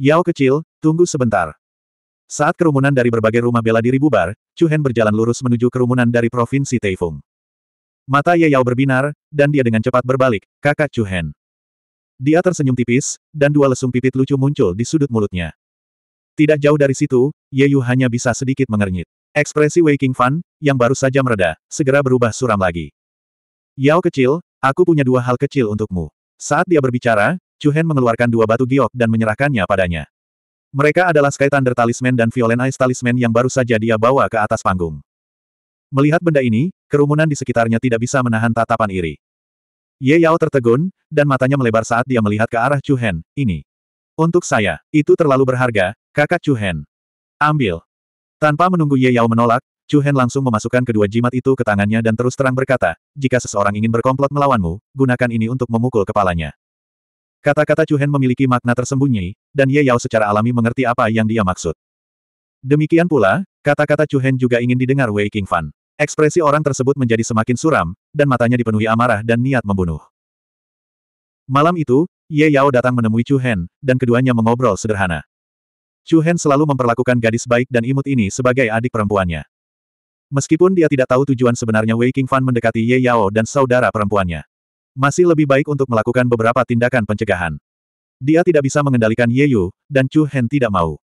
Yao kecil, tunggu sebentar. Saat kerumunan dari berbagai rumah bela diri bubar, Chu Hen berjalan lurus menuju kerumunan dari Provinsi Taifung. Mata Ye Yao berbinar, dan dia dengan cepat berbalik, kakak Chu Hen. Dia tersenyum tipis, dan dua lesung pipit lucu muncul di sudut mulutnya. Tidak jauh dari situ, Ye Yu hanya bisa sedikit mengernyit. Ekspresi waking King Fan, yang baru saja mereda, segera berubah suram lagi. Yao kecil, aku punya dua hal kecil untukmu. Saat dia berbicara, Chu Hen mengeluarkan dua batu giok dan menyerahkannya padanya. Mereka adalah Sky Thunder Talisman dan Violent Ice Talisman yang baru saja dia bawa ke atas panggung. Melihat benda ini, kerumunan di sekitarnya tidak bisa menahan tatapan iri. Ye Yao tertegun, dan matanya melebar saat dia melihat ke arah Chu Hen, ini. Untuk saya, itu terlalu berharga, kakak Chu Hen. Ambil. Tanpa menunggu Ye Yao menolak, Chu Hen langsung memasukkan kedua jimat itu ke tangannya dan terus terang berkata, jika seseorang ingin berkomplot melawanmu, gunakan ini untuk memukul kepalanya. Kata-kata Hen memiliki makna tersembunyi, dan Ye Yao secara alami mengerti apa yang dia maksud. Demikian pula, kata-kata Hen juga ingin didengar Wei King Fan. Ekspresi orang tersebut menjadi semakin suram, dan matanya dipenuhi amarah dan niat membunuh. Malam itu, Ye Yao datang menemui Hen, dan keduanya mengobrol sederhana. Hen selalu memperlakukan gadis baik dan imut ini sebagai adik perempuannya. Meskipun dia tidak tahu tujuan sebenarnya Wei King Fan mendekati Ye Yao dan saudara perempuannya. Masih lebih baik untuk melakukan beberapa tindakan pencegahan. Dia tidak bisa mengendalikan Ye Yu, dan Chu Hen tidak mau.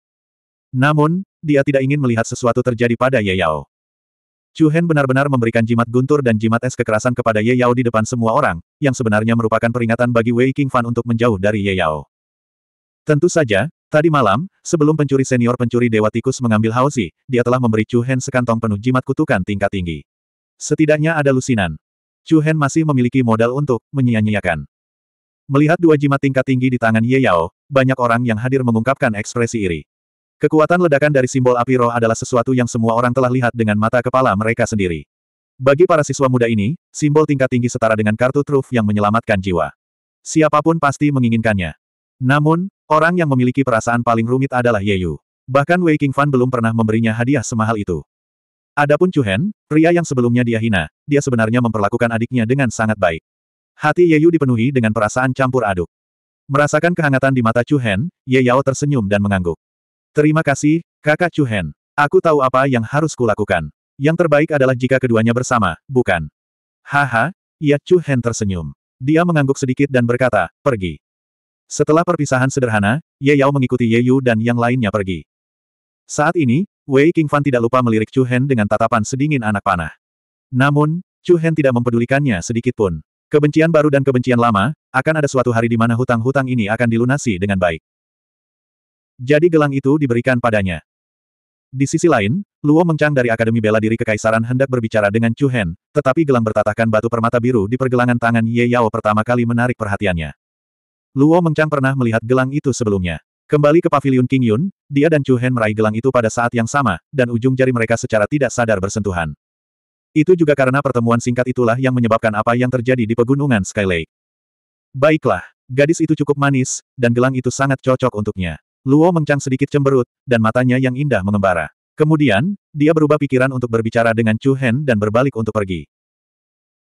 Namun, dia tidak ingin melihat sesuatu terjadi pada Ye Yao. Chu Hen benar-benar memberikan jimat guntur dan jimat es kekerasan kepada Ye Yao di depan semua orang, yang sebenarnya merupakan peringatan bagi Wei King Fan untuk menjauh dari Ye Yao. Tentu saja, tadi malam, sebelum pencuri senior pencuri Dewa Tikus mengambil Haozi, dia telah memberi Chu Hen sekantong penuh jimat kutukan tingkat tinggi. Setidaknya ada lusinan. Chu Hen masih memiliki modal untuk menyia-nyiakan. Melihat dua jimat tingkat tinggi di tangan Ye Yao, banyak orang yang hadir mengungkapkan ekspresi iri. Kekuatan ledakan dari simbol api roh adalah sesuatu yang semua orang telah lihat dengan mata kepala mereka sendiri. Bagi para siswa muda ini, simbol tingkat tinggi setara dengan kartu truf yang menyelamatkan jiwa. Siapapun pasti menginginkannya. Namun, orang yang memiliki perasaan paling rumit adalah Ye Yu. Bahkan Wei Fan belum pernah memberinya hadiah semahal itu. Adapun Chu Hen, pria yang sebelumnya dia hina, dia sebenarnya memperlakukan adiknya dengan sangat baik. Hati Ye Yu dipenuhi dengan perasaan campur aduk. Merasakan kehangatan di mata Chu Hen, Ye Yao tersenyum dan mengangguk. Terima kasih, kakak Chu Hen. Aku tahu apa yang harus kulakukan. Yang terbaik adalah jika keduanya bersama, bukan? Haha, iya, Chu Hen tersenyum. Dia mengangguk sedikit dan berkata, pergi. Setelah perpisahan sederhana, Ye Yao mengikuti Ye Yu dan yang lainnya pergi. Saat ini, Wei Qingfan tidak lupa melirik Chu Hen dengan tatapan sedingin anak panah. Namun, Chu Hen tidak mempedulikannya sedikit pun. Kebencian baru dan kebencian lama, akan ada suatu hari di mana hutang-hutang ini akan dilunasi dengan baik. Jadi gelang itu diberikan padanya. Di sisi lain, Luo Mengchang dari Akademi Bela Diri Kekaisaran hendak berbicara dengan Chu Hen, tetapi gelang bertatahkan batu permata biru di pergelangan tangan Ye Yao pertama kali menarik perhatiannya. Luo Mengchang pernah melihat gelang itu sebelumnya. Kembali ke Pavilion King Yun, dia dan Chu Hen meraih gelang itu pada saat yang sama, dan ujung jari mereka secara tidak sadar bersentuhan. Itu juga karena pertemuan singkat itulah yang menyebabkan apa yang terjadi di pegunungan Sky Lake. Baiklah, gadis itu cukup manis, dan gelang itu sangat cocok untuknya. Luo mengcang sedikit cemberut, dan matanya yang indah mengembara. Kemudian, dia berubah pikiran untuk berbicara dengan Chu Hen dan berbalik untuk pergi.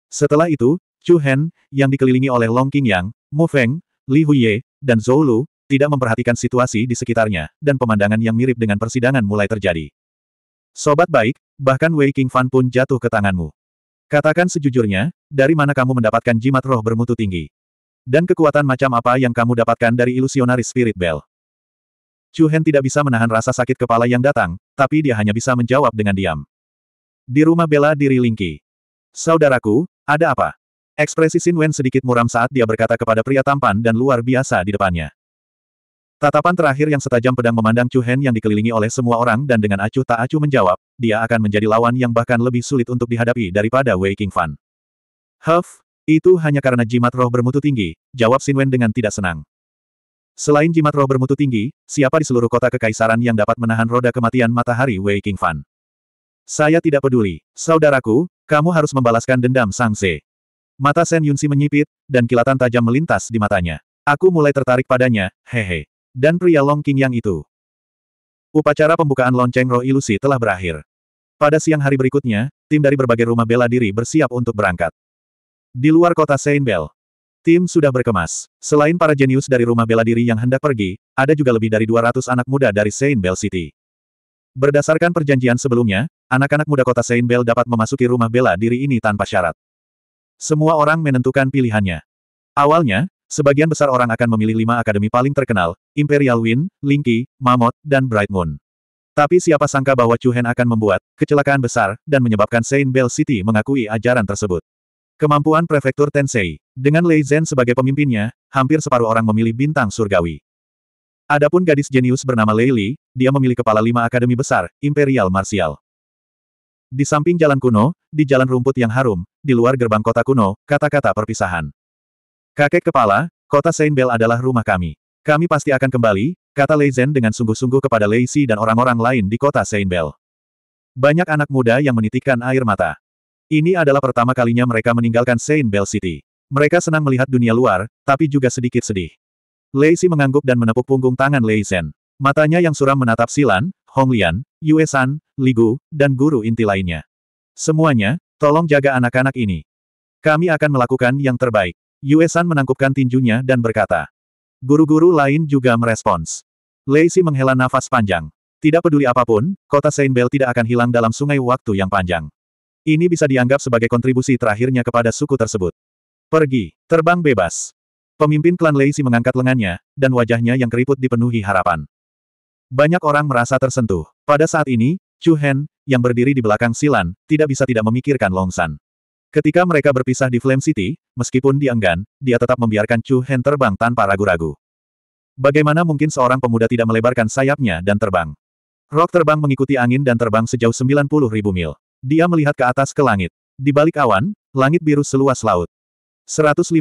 Setelah itu, Chu Hen, yang dikelilingi oleh Long King Yang, Mu Feng, Li Huye, dan Zhou Lu, tidak memperhatikan situasi di sekitarnya, dan pemandangan yang mirip dengan persidangan mulai terjadi. Sobat baik, bahkan Wei King Fan pun jatuh ke tanganmu. Katakan sejujurnya, dari mana kamu mendapatkan jimat roh bermutu tinggi? Dan kekuatan macam apa yang kamu dapatkan dari ilusionaris spirit bell? Chu Hen tidak bisa menahan rasa sakit kepala yang datang, tapi dia hanya bisa menjawab dengan diam. Di rumah bela diri Lingqi. Saudaraku, ada apa? Ekspresi Sin Wen sedikit muram saat dia berkata kepada pria tampan dan luar biasa di depannya. Tatapan terakhir yang setajam pedang memandang Chu Hen yang dikelilingi oleh semua orang dan dengan acuh tak acuh menjawab, dia akan menjadi lawan yang bahkan lebih sulit untuk dihadapi daripada Wei King Fan. Huff, itu hanya karena jimat roh bermutu tinggi, jawab Wen dengan tidak senang. Selain jimat roh bermutu tinggi, siapa di seluruh kota kekaisaran yang dapat menahan roda kematian matahari Wei King Fan? Saya tidak peduli, saudaraku, kamu harus membalaskan dendam Sang Se. Mata Sen Yunsi menyipit, dan kilatan tajam melintas di matanya. Aku mulai tertarik padanya, hehe. Dan pria Long King yang itu. Upacara pembukaan lonceng roh ilusi telah berakhir. Pada siang hari berikutnya, tim dari berbagai rumah bela diri bersiap untuk berangkat. Di luar kota Saint Bell, tim sudah berkemas. Selain para jenius dari rumah bela diri yang hendak pergi, ada juga lebih dari 200 anak muda dari Saint Bell City. Berdasarkan perjanjian sebelumnya, anak-anak muda kota Saint Bell dapat memasuki rumah bela diri ini tanpa syarat. Semua orang menentukan pilihannya. Awalnya, Sebagian besar orang akan memilih lima akademi paling terkenal, Imperial Wind, Linky, Mammoth, dan Bright Moon. Tapi siapa sangka bahwa Chuhen akan membuat kecelakaan besar dan menyebabkan Saint Bell City mengakui ajaran tersebut. Kemampuan Prefektur Tensei. Dengan Lei Zhen sebagai pemimpinnya, hampir separuh orang memilih bintang surgawi. Adapun gadis jenius bernama Lei Li, dia memilih kepala lima akademi besar, Imperial Martial. Di samping jalan kuno, di jalan rumput yang harum, di luar gerbang kota kuno, kata-kata perpisahan. Kakek kepala, kota Saint Bell adalah rumah kami. Kami pasti akan kembali, kata Lei Zhen dengan sungguh-sungguh kepada Lei Si dan orang-orang lain di kota Saint Bell. Banyak anak muda yang menitikkan air mata. Ini adalah pertama kalinya mereka meninggalkan Saint Bell City. Mereka senang melihat dunia luar, tapi juga sedikit sedih. Lei Si mengangguk dan menepuk punggung tangan Lei Zhen. Matanya yang suram menatap Silan, Honglian, Yue San, Ligu, dan guru inti lainnya. Semuanya, tolong jaga anak-anak ini. Kami akan melakukan yang terbaik. Yuesan menangkupkan tinjunya dan berkata. Guru-guru lain juga merespons. Lei Si menghela nafas panjang. Tidak peduli apapun, kota Saint Bell tidak akan hilang dalam sungai waktu yang panjang. Ini bisa dianggap sebagai kontribusi terakhirnya kepada suku tersebut. Pergi, terbang bebas. Pemimpin klan Lei Si mengangkat lengannya, dan wajahnya yang keriput dipenuhi harapan. Banyak orang merasa tersentuh. Pada saat ini, Chu Hen, yang berdiri di belakang Silan, tidak bisa tidak memikirkan Long San. Ketika mereka berpisah di Flame City, meskipun dienggan, dia tetap membiarkan Chu Hen terbang tanpa ragu-ragu. Bagaimana mungkin seorang pemuda tidak melebarkan sayapnya dan terbang? Rock terbang mengikuti angin dan terbang sejauh 90 ribu mil. Dia melihat ke atas ke langit. Di balik awan, langit biru seluas laut. 152.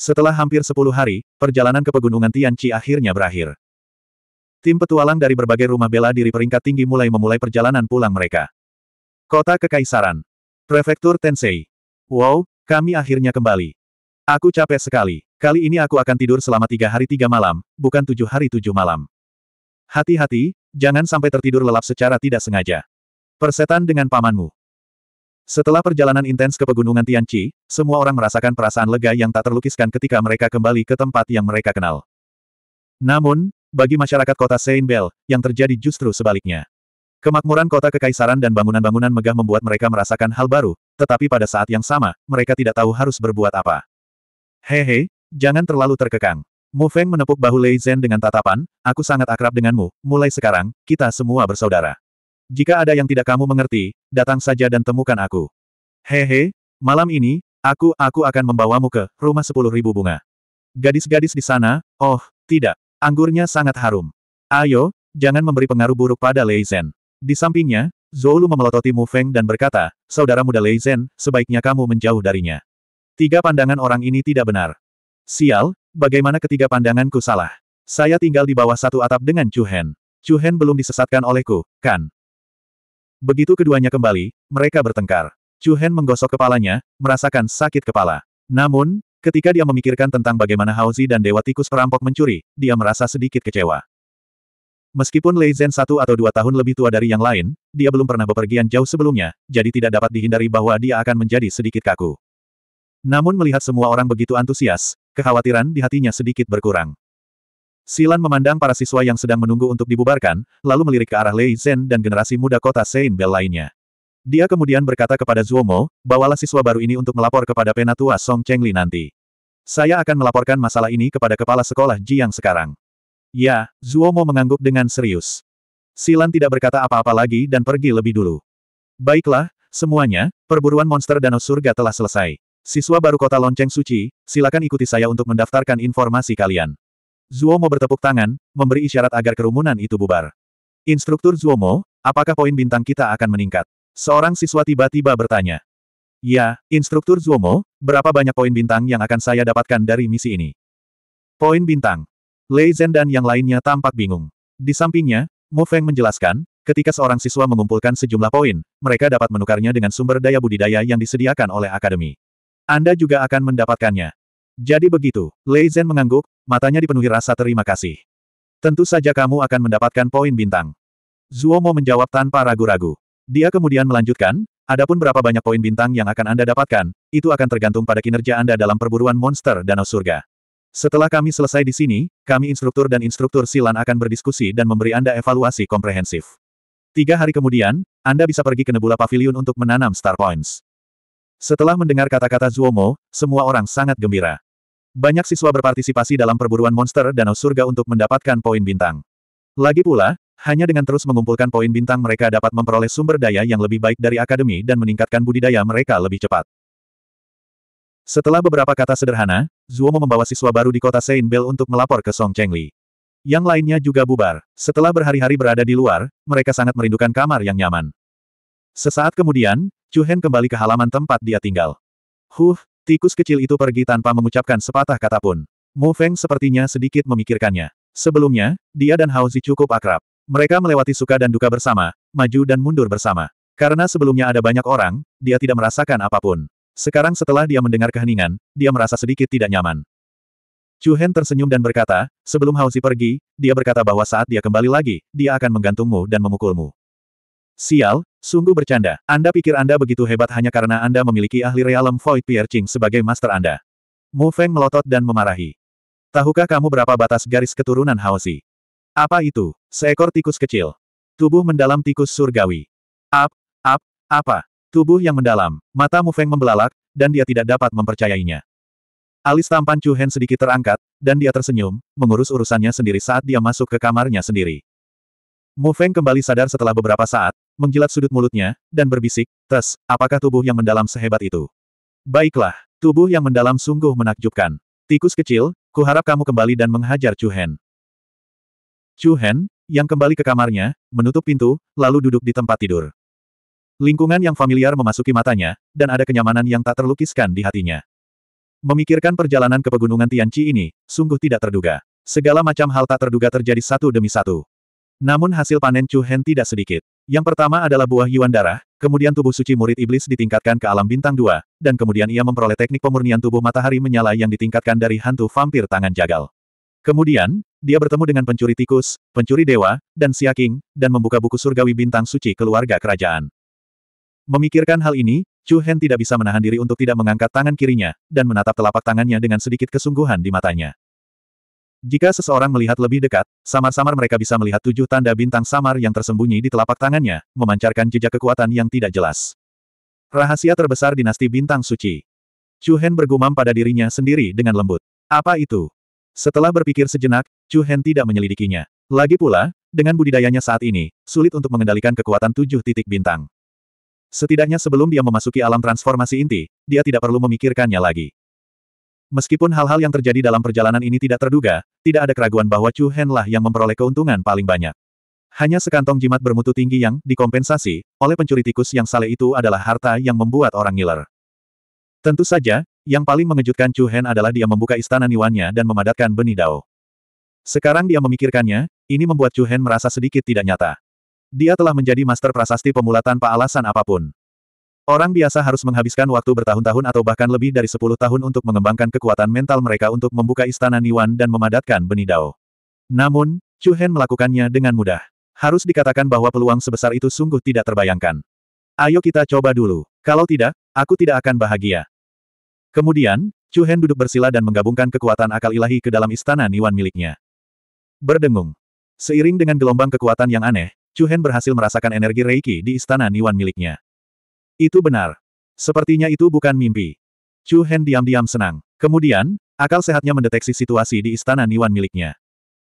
Setelah hampir 10 hari, perjalanan ke pegunungan Tianci akhirnya berakhir. Tim petualang dari berbagai rumah bela diri peringkat tinggi mulai memulai perjalanan pulang mereka. Kota Kekaisaran Prefektur Tensei. Wow, kami akhirnya kembali. Aku capek sekali. Kali ini aku akan tidur selama tiga hari tiga malam, bukan tujuh hari tujuh malam. Hati-hati, jangan sampai tertidur lelap secara tidak sengaja. Persetan dengan pamanmu. Setelah perjalanan intens ke pegunungan Tianchi, semua orang merasakan perasaan lega yang tak terlukiskan ketika mereka kembali ke tempat yang mereka kenal. Namun, bagi masyarakat kota Seinbel, yang terjadi justru sebaliknya. Kemakmuran kota kekaisaran dan bangunan-bangunan megah membuat mereka merasakan hal baru, tetapi pada saat yang sama, mereka tidak tahu harus berbuat apa. Hehe, jangan terlalu terkekang. Mu Feng menepuk bahu Lei Zhen dengan tatapan, aku sangat akrab denganmu, mulai sekarang, kita semua bersaudara. Jika ada yang tidak kamu mengerti, datang saja dan temukan aku. Hehe, malam ini, aku, aku akan membawamu ke rumah sepuluh ribu bunga. Gadis-gadis di sana, oh, tidak, anggurnya sangat harum. Ayo, jangan memberi pengaruh buruk pada Lei Zhen. Di sampingnya, Zolu memelototi Mu Feng dan berkata, Saudara muda Lei Zhen, sebaiknya kamu menjauh darinya. Tiga pandangan orang ini tidak benar. Sial, bagaimana ketiga pandanganku salah? Saya tinggal di bawah satu atap dengan Chu Hen. Chu Hen belum disesatkan olehku, kan? Begitu keduanya kembali, mereka bertengkar. Chu Hen menggosok kepalanya, merasakan sakit kepala. Namun, ketika dia memikirkan tentang bagaimana Hauzi dan Dewa Tikus Perampok mencuri, dia merasa sedikit kecewa. Meskipun Lei Zhen satu atau dua tahun lebih tua dari yang lain, dia belum pernah bepergian jauh sebelumnya, jadi tidak dapat dihindari bahwa dia akan menjadi sedikit kaku. Namun melihat semua orang begitu antusias, kekhawatiran di hatinya sedikit berkurang. Silan memandang para siswa yang sedang menunggu untuk dibubarkan, lalu melirik ke arah Lei Zhen dan generasi muda kota Saint Bell lainnya. Dia kemudian berkata kepada Zuomo, bawalah siswa baru ini untuk melapor kepada penatua Song Chengli nanti. Saya akan melaporkan masalah ini kepada kepala sekolah Jiang sekarang. Ya, Zuomo mengangguk dengan serius. Silan tidak berkata apa-apa lagi dan pergi lebih dulu. Baiklah, semuanya, perburuan monster danau surga telah selesai. Siswa baru kota lonceng suci, silakan ikuti saya untuk mendaftarkan informasi kalian. Zuomo bertepuk tangan, memberi isyarat agar kerumunan itu bubar. Instruktur Zuomo, apakah poin bintang kita akan meningkat? Seorang siswa tiba-tiba bertanya. Ya, Instruktur Zuomo, berapa banyak poin bintang yang akan saya dapatkan dari misi ini? Poin bintang. Lei Zhen dan yang lainnya tampak bingung. Di sampingnya, Mo Feng menjelaskan, ketika seorang siswa mengumpulkan sejumlah poin, mereka dapat menukarnya dengan sumber daya budidaya yang disediakan oleh akademi. Anda juga akan mendapatkannya. Jadi begitu, Lei Zhen mengangguk, matanya dipenuhi rasa terima kasih. Tentu saja kamu akan mendapatkan poin bintang. Zuo Mo menjawab tanpa ragu-ragu. Dia kemudian melanjutkan, adapun berapa banyak poin bintang yang akan Anda dapatkan, itu akan tergantung pada kinerja Anda dalam perburuan monster Danau Surga. Setelah kami selesai di sini, kami instruktur dan instruktur silan akan berdiskusi dan memberi Anda evaluasi komprehensif. Tiga hari kemudian, Anda bisa pergi ke Nebula Pavilion untuk menanam Star Points. Setelah mendengar kata-kata Zuomo, semua orang sangat gembira. Banyak siswa berpartisipasi dalam perburuan monster danau surga untuk mendapatkan poin bintang. Lagi pula, hanya dengan terus mengumpulkan poin bintang mereka dapat memperoleh sumber daya yang lebih baik dari akademi dan meningkatkan budidaya mereka lebih cepat. Setelah beberapa kata sederhana, Zuomo membawa siswa baru di kota Saint Bell untuk melapor ke Song Chengli. Yang lainnya juga bubar. Setelah berhari-hari berada di luar, mereka sangat merindukan kamar yang nyaman. Sesaat kemudian, Chu Hen kembali ke halaman tempat dia tinggal. Huh, tikus kecil itu pergi tanpa mengucapkan sepatah kata pun. Mu Feng sepertinya sedikit memikirkannya. Sebelumnya, dia dan Hao Zi cukup akrab. Mereka melewati suka dan duka bersama, maju dan mundur bersama. Karena sebelumnya ada banyak orang, dia tidak merasakan apapun. Sekarang setelah dia mendengar keheningan, dia merasa sedikit tidak nyaman. Chu Hen tersenyum dan berkata, sebelum Hao Hauzi pergi, dia berkata bahwa saat dia kembali lagi, dia akan menggantungmu dan memukulmu. Sial, sungguh bercanda. Anda pikir Anda begitu hebat hanya karena Anda memiliki ahli realem Void Piercing sebagai master Anda. Mu Feng melotot dan memarahi. Tahukah kamu berapa batas garis keturunan Hao Hauzi? Apa itu? Seekor tikus kecil. Tubuh mendalam tikus surgawi. Ap, ap, apa? Tubuh yang mendalam, mata Mu Feng membelalak, dan dia tidak dapat mempercayainya. Alis tampan Chu Hen sedikit terangkat, dan dia tersenyum, mengurus urusannya sendiri saat dia masuk ke kamarnya sendiri. Mu Feng kembali sadar setelah beberapa saat, menjilat sudut mulutnya, dan berbisik, Tes, apakah tubuh yang mendalam sehebat itu? Baiklah, tubuh yang mendalam sungguh menakjubkan. Tikus kecil, kuharap kamu kembali dan menghajar Chu Hen. Chu Hen, yang kembali ke kamarnya, menutup pintu, lalu duduk di tempat tidur. Lingkungan yang familiar memasuki matanya, dan ada kenyamanan yang tak terlukiskan di hatinya. Memikirkan perjalanan ke pegunungan Tianci ini, sungguh tidak terduga. Segala macam hal tak terduga terjadi satu demi satu. Namun hasil panen Chu Hen tidak sedikit. Yang pertama adalah buah yuan darah, kemudian tubuh suci murid iblis ditingkatkan ke alam bintang dua, dan kemudian ia memperoleh teknik pemurnian tubuh matahari menyala yang ditingkatkan dari hantu vampir tangan jagal. Kemudian, dia bertemu dengan pencuri tikus, pencuri dewa, dan siaking, dan membuka buku surgawi bintang suci keluarga kerajaan. Memikirkan hal ini, Chu Hen tidak bisa menahan diri untuk tidak mengangkat tangan kirinya, dan menatap telapak tangannya dengan sedikit kesungguhan di matanya. Jika seseorang melihat lebih dekat, samar-samar mereka bisa melihat tujuh tanda bintang samar yang tersembunyi di telapak tangannya, memancarkan jejak kekuatan yang tidak jelas. Rahasia terbesar dinasti bintang suci. Chu Hen bergumam pada dirinya sendiri dengan lembut. Apa itu? Setelah berpikir sejenak, Chu Hen tidak menyelidikinya. Lagi pula, dengan budidayanya saat ini, sulit untuk mengendalikan kekuatan tujuh titik bintang. Setidaknya sebelum dia memasuki alam transformasi inti, dia tidak perlu memikirkannya lagi. Meskipun hal-hal yang terjadi dalam perjalanan ini tidak terduga, tidak ada keraguan bahwa Chu Hen lah yang memperoleh keuntungan paling banyak. Hanya sekantong jimat bermutu tinggi yang dikompensasi oleh pencuri tikus yang saleh itu adalah harta yang membuat orang ngiler. Tentu saja, yang paling mengejutkan Chu Hen adalah dia membuka istana niwannya dan memadatkan benih dao. Sekarang dia memikirkannya, ini membuat Chu Hen merasa sedikit tidak nyata. Dia telah menjadi master prasasti pemula tanpa alasan apapun. Orang biasa harus menghabiskan waktu bertahun-tahun atau bahkan lebih dari sepuluh tahun untuk mengembangkan kekuatan mental mereka untuk membuka istana Niwan dan memadatkan benih Dao. Namun, Chu Hen melakukannya dengan mudah. Harus dikatakan bahwa peluang sebesar itu sungguh tidak terbayangkan. Ayo kita coba dulu. Kalau tidak, aku tidak akan bahagia. Kemudian, Chu Hen duduk bersila dan menggabungkan kekuatan akal ilahi ke dalam istana Niwan miliknya. Berdengung. Seiring dengan gelombang kekuatan yang aneh, Chu Hen berhasil merasakan energi Reiki di istana Niwan miliknya. Itu benar. Sepertinya itu bukan mimpi. Chu Hen diam-diam senang. Kemudian, akal sehatnya mendeteksi situasi di istana Niwan miliknya.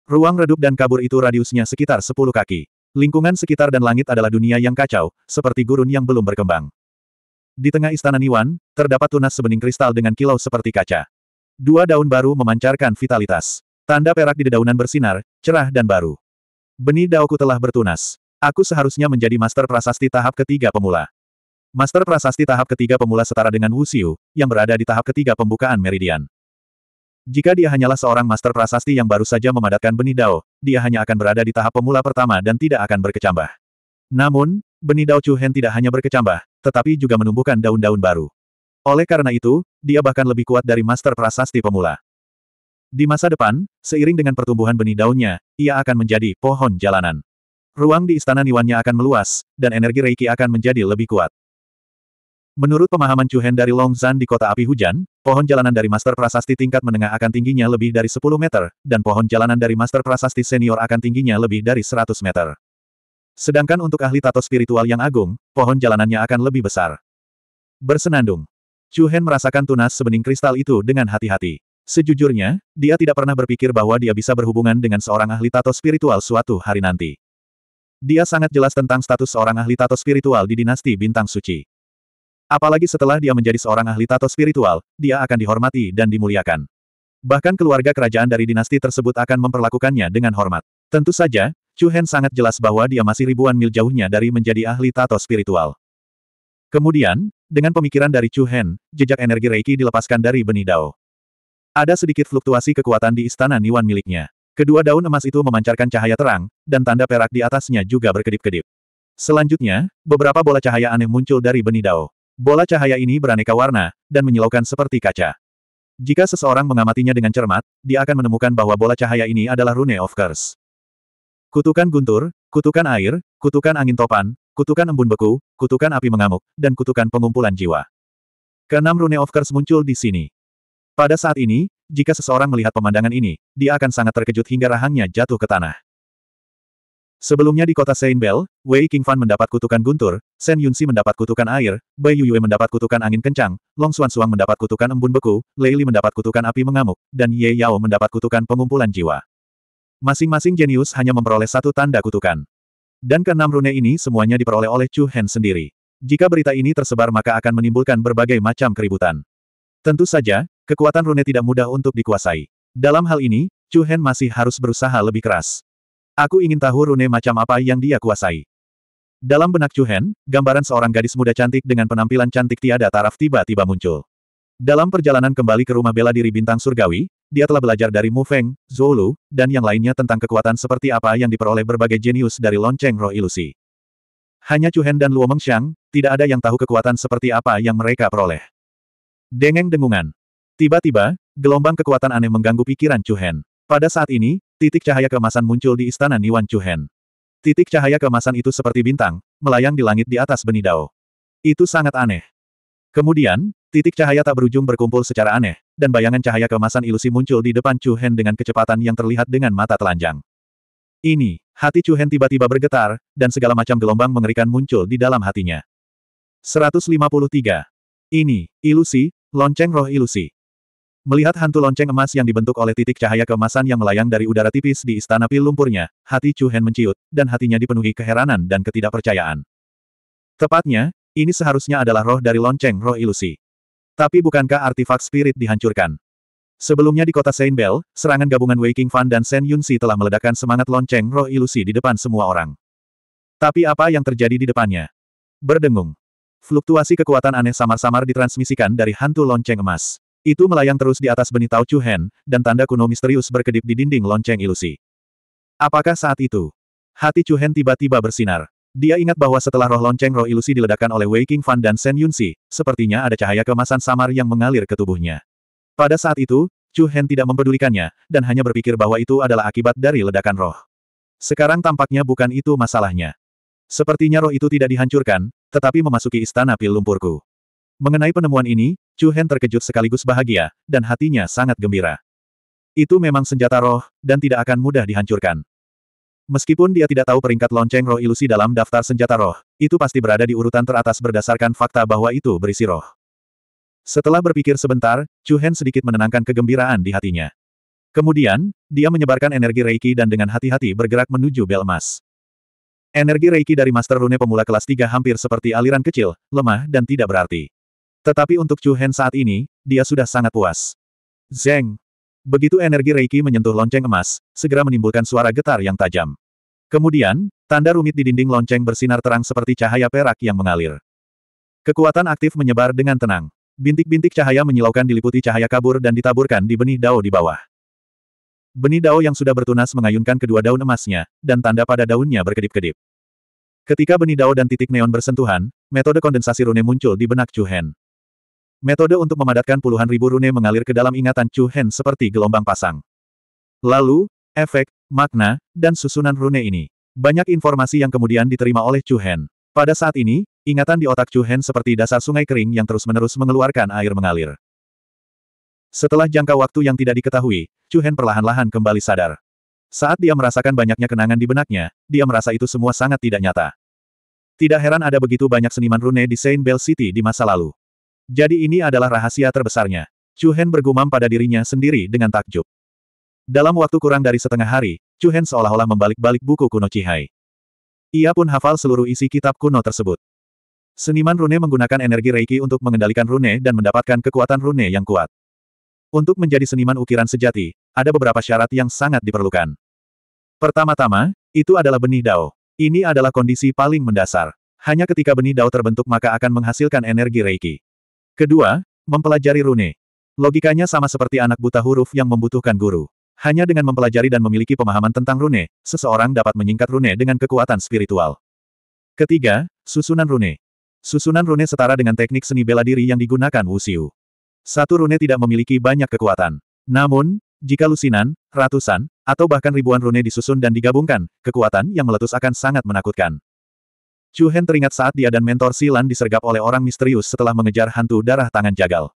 Ruang redup dan kabur itu radiusnya sekitar 10 kaki. Lingkungan sekitar dan langit adalah dunia yang kacau, seperti gurun yang belum berkembang. Di tengah istana Niwan, terdapat tunas sebening kristal dengan kilau seperti kaca. Dua daun baru memancarkan vitalitas. Tanda perak di dedaunan bersinar, cerah dan baru. Benih daoku telah bertunas. Aku seharusnya menjadi master prasasti tahap ketiga pemula. Master prasasti tahap ketiga pemula setara dengan Wuxiu, yang berada di tahap ketiga pembukaan meridian. Jika dia hanyalah seorang master prasasti yang baru saja memadatkan benih dao, dia hanya akan berada di tahap pemula pertama dan tidak akan berkecambah. Namun, benih dao Chu Hen tidak hanya berkecambah, tetapi juga menumbuhkan daun-daun baru. Oleh karena itu, dia bahkan lebih kuat dari master prasasti pemula. Di masa depan, seiring dengan pertumbuhan benih daunnya, ia akan menjadi pohon jalanan. Ruang di istana Niwannya akan meluas, dan energi Reiki akan menjadi lebih kuat. Menurut pemahaman Chuhen dari Longzhan di kota api hujan, pohon jalanan dari Master Prasasti tingkat menengah akan tingginya lebih dari 10 meter, dan pohon jalanan dari Master Prasasti senior akan tingginya lebih dari 100 meter. Sedangkan untuk ahli tato spiritual yang agung, pohon jalanannya akan lebih besar. Bersenandung. Chuhen merasakan tunas sebening kristal itu dengan hati-hati. Sejujurnya, dia tidak pernah berpikir bahwa dia bisa berhubungan dengan seorang ahli tato spiritual suatu hari nanti. Dia sangat jelas tentang status seorang ahli tato spiritual di dinasti bintang suci. Apalagi setelah dia menjadi seorang ahli tato spiritual, dia akan dihormati dan dimuliakan. Bahkan keluarga kerajaan dari dinasti tersebut akan memperlakukannya dengan hormat. Tentu saja, Chu Hen sangat jelas bahwa dia masih ribuan mil jauhnya dari menjadi ahli tato spiritual. Kemudian, dengan pemikiran dari Chu Hen, jejak energi Reiki dilepaskan dari benih Dao. Ada sedikit fluktuasi kekuatan di istana Niwan miliknya. Kedua daun emas itu memancarkan cahaya terang, dan tanda perak di atasnya juga berkedip-kedip. Selanjutnya, beberapa bola cahaya aneh muncul dari benih dao. Bola cahaya ini beraneka warna, dan menyilaukan seperti kaca. Jika seseorang mengamatinya dengan cermat, dia akan menemukan bahwa bola cahaya ini adalah rune of curse. Kutukan guntur, kutukan air, kutukan angin topan, kutukan embun beku, kutukan api mengamuk, dan kutukan pengumpulan jiwa. Keenam rune of curse muncul di sini. Pada saat ini, jika seseorang melihat pemandangan ini, dia akan sangat terkejut hingga rahangnya jatuh ke tanah. Sebelumnya di kota Saint Bell, Wei Qingfan mendapat kutukan guntur, Shen Yunxi mendapat kutukan air, Bai Yuyue mendapat kutukan angin kencang, Long Xuan Suang mendapat kutukan embun beku, Lei Li mendapat kutukan api mengamuk, dan Ye Yao mendapat kutukan pengumpulan jiwa. Masing-masing jenius hanya memperoleh satu tanda kutukan. Dan keenam rune ini semuanya diperoleh oleh Chu Hen sendiri. Jika berita ini tersebar maka akan menimbulkan berbagai macam keributan. Tentu saja, Kekuatan rune tidak mudah untuk dikuasai. Dalam hal ini, Chu Hen masih harus berusaha lebih keras. Aku ingin tahu rune macam apa yang dia kuasai. Dalam benak Chu Hen, gambaran seorang gadis muda cantik dengan penampilan cantik tiada taraf tiba-tiba muncul. Dalam perjalanan kembali ke rumah bela diri bintang surgawi, dia telah belajar dari Mu Feng, Zhou Lu, dan yang lainnya tentang kekuatan seperti apa yang diperoleh berbagai jenius dari lonceng roh ilusi. Hanya Chu Hen dan Luo Mengxiang, tidak ada yang tahu kekuatan seperti apa yang mereka peroleh. Dengeng dengungan. Tiba-tiba, gelombang kekuatan aneh mengganggu pikiran Chu Hen. Pada saat ini, titik cahaya kemasan muncul di istana Niwan Chu Hen. Titik cahaya kemasan itu seperti bintang, melayang di langit di atas benih dao. Itu sangat aneh. Kemudian, titik cahaya tak berujung berkumpul secara aneh, dan bayangan cahaya kemasan ilusi muncul di depan Chu Hen dengan kecepatan yang terlihat dengan mata telanjang. Ini, hati Chu Hen tiba-tiba bergetar, dan segala macam gelombang mengerikan muncul di dalam hatinya. 153. Ini, ilusi, lonceng roh ilusi. Melihat hantu lonceng emas yang dibentuk oleh titik cahaya keemasan yang melayang dari udara tipis di istana pil lumpurnya, hati Chu Hen menciut, dan hatinya dipenuhi keheranan dan ketidakpercayaan. Tepatnya, ini seharusnya adalah roh dari lonceng roh ilusi. Tapi bukankah artefak spirit dihancurkan? Sebelumnya di kota Saint Bell, serangan gabungan Waking Fan dan Shen Yunsi telah meledakkan semangat lonceng roh ilusi di depan semua orang. Tapi apa yang terjadi di depannya? Berdengung. Fluktuasi kekuatan aneh samar-samar ditransmisikan dari hantu lonceng emas. Itu melayang terus di atas benih Tao Chu Hen, dan tanda kuno misterius berkedip di dinding lonceng ilusi. Apakah saat itu? Hati Chu Hen tiba-tiba bersinar. Dia ingat bahwa setelah roh lonceng roh ilusi diledakkan oleh Waking Fan dan Shen Yunxi, sepertinya ada cahaya kemasan samar yang mengalir ke tubuhnya. Pada saat itu, Chu Hen tidak mempedulikannya, dan hanya berpikir bahwa itu adalah akibat dari ledakan roh. Sekarang tampaknya bukan itu masalahnya. Sepertinya roh itu tidak dihancurkan, tetapi memasuki istana pil lumpurku. Mengenai penemuan ini, Chu Hen terkejut sekaligus bahagia, dan hatinya sangat gembira. Itu memang senjata roh, dan tidak akan mudah dihancurkan. Meskipun dia tidak tahu peringkat lonceng roh ilusi dalam daftar senjata roh, itu pasti berada di urutan teratas berdasarkan fakta bahwa itu berisi roh. Setelah berpikir sebentar, Chu Hen sedikit menenangkan kegembiraan di hatinya. Kemudian, dia menyebarkan energi Reiki dan dengan hati-hati bergerak menuju bel emas. Energi Reiki dari Master Rune pemula kelas 3 hampir seperti aliran kecil, lemah dan tidak berarti. Tetapi untuk Chu Hen saat ini, dia sudah sangat puas. Zeng! Begitu energi Reiki menyentuh lonceng emas, segera menimbulkan suara getar yang tajam. Kemudian, tanda rumit di dinding lonceng bersinar terang seperti cahaya perak yang mengalir. Kekuatan aktif menyebar dengan tenang. Bintik-bintik cahaya menyilaukan diliputi cahaya kabur dan ditaburkan di benih dao di bawah. Benih dao yang sudah bertunas mengayunkan kedua daun emasnya, dan tanda pada daunnya berkedip-kedip. Ketika benih dao dan titik neon bersentuhan, metode kondensasi rune muncul di benak Chu Hen. Metode untuk memadatkan puluhan ribu rune mengalir ke dalam ingatan Chu Hen seperti gelombang pasang. Lalu, efek, makna, dan susunan rune ini. Banyak informasi yang kemudian diterima oleh Chu Hen. Pada saat ini, ingatan di otak Chu Hen seperti dasar sungai kering yang terus-menerus mengeluarkan air mengalir. Setelah jangka waktu yang tidak diketahui, Chu Hen perlahan-lahan kembali sadar. Saat dia merasakan banyaknya kenangan di benaknya, dia merasa itu semua sangat tidak nyata. Tidak heran ada begitu banyak seniman rune di Saint Bell City di masa lalu. Jadi ini adalah rahasia terbesarnya. Chu Hen bergumam pada dirinya sendiri dengan takjub. Dalam waktu kurang dari setengah hari, Chu Hen seolah-olah membalik-balik buku kuno Cihai. Ia pun hafal seluruh isi kitab kuno tersebut. Seniman rune menggunakan energi Reiki untuk mengendalikan rune dan mendapatkan kekuatan rune yang kuat. Untuk menjadi seniman ukiran sejati, ada beberapa syarat yang sangat diperlukan. Pertama-tama, itu adalah benih dao. Ini adalah kondisi paling mendasar. Hanya ketika benih dao terbentuk maka akan menghasilkan energi Reiki. Kedua, mempelajari rune. Logikanya sama seperti anak buta huruf yang membutuhkan guru. Hanya dengan mempelajari dan memiliki pemahaman tentang rune, seseorang dapat menyingkat rune dengan kekuatan spiritual. Ketiga, susunan rune. Susunan rune setara dengan teknik seni bela diri yang digunakan Wuxiu. Satu rune tidak memiliki banyak kekuatan. Namun, jika lusinan, ratusan, atau bahkan ribuan rune disusun dan digabungkan, kekuatan yang meletus akan sangat menakutkan. Chu Hen teringat saat dia dan mentor Silan disergap oleh orang misterius setelah mengejar hantu darah tangan jagal.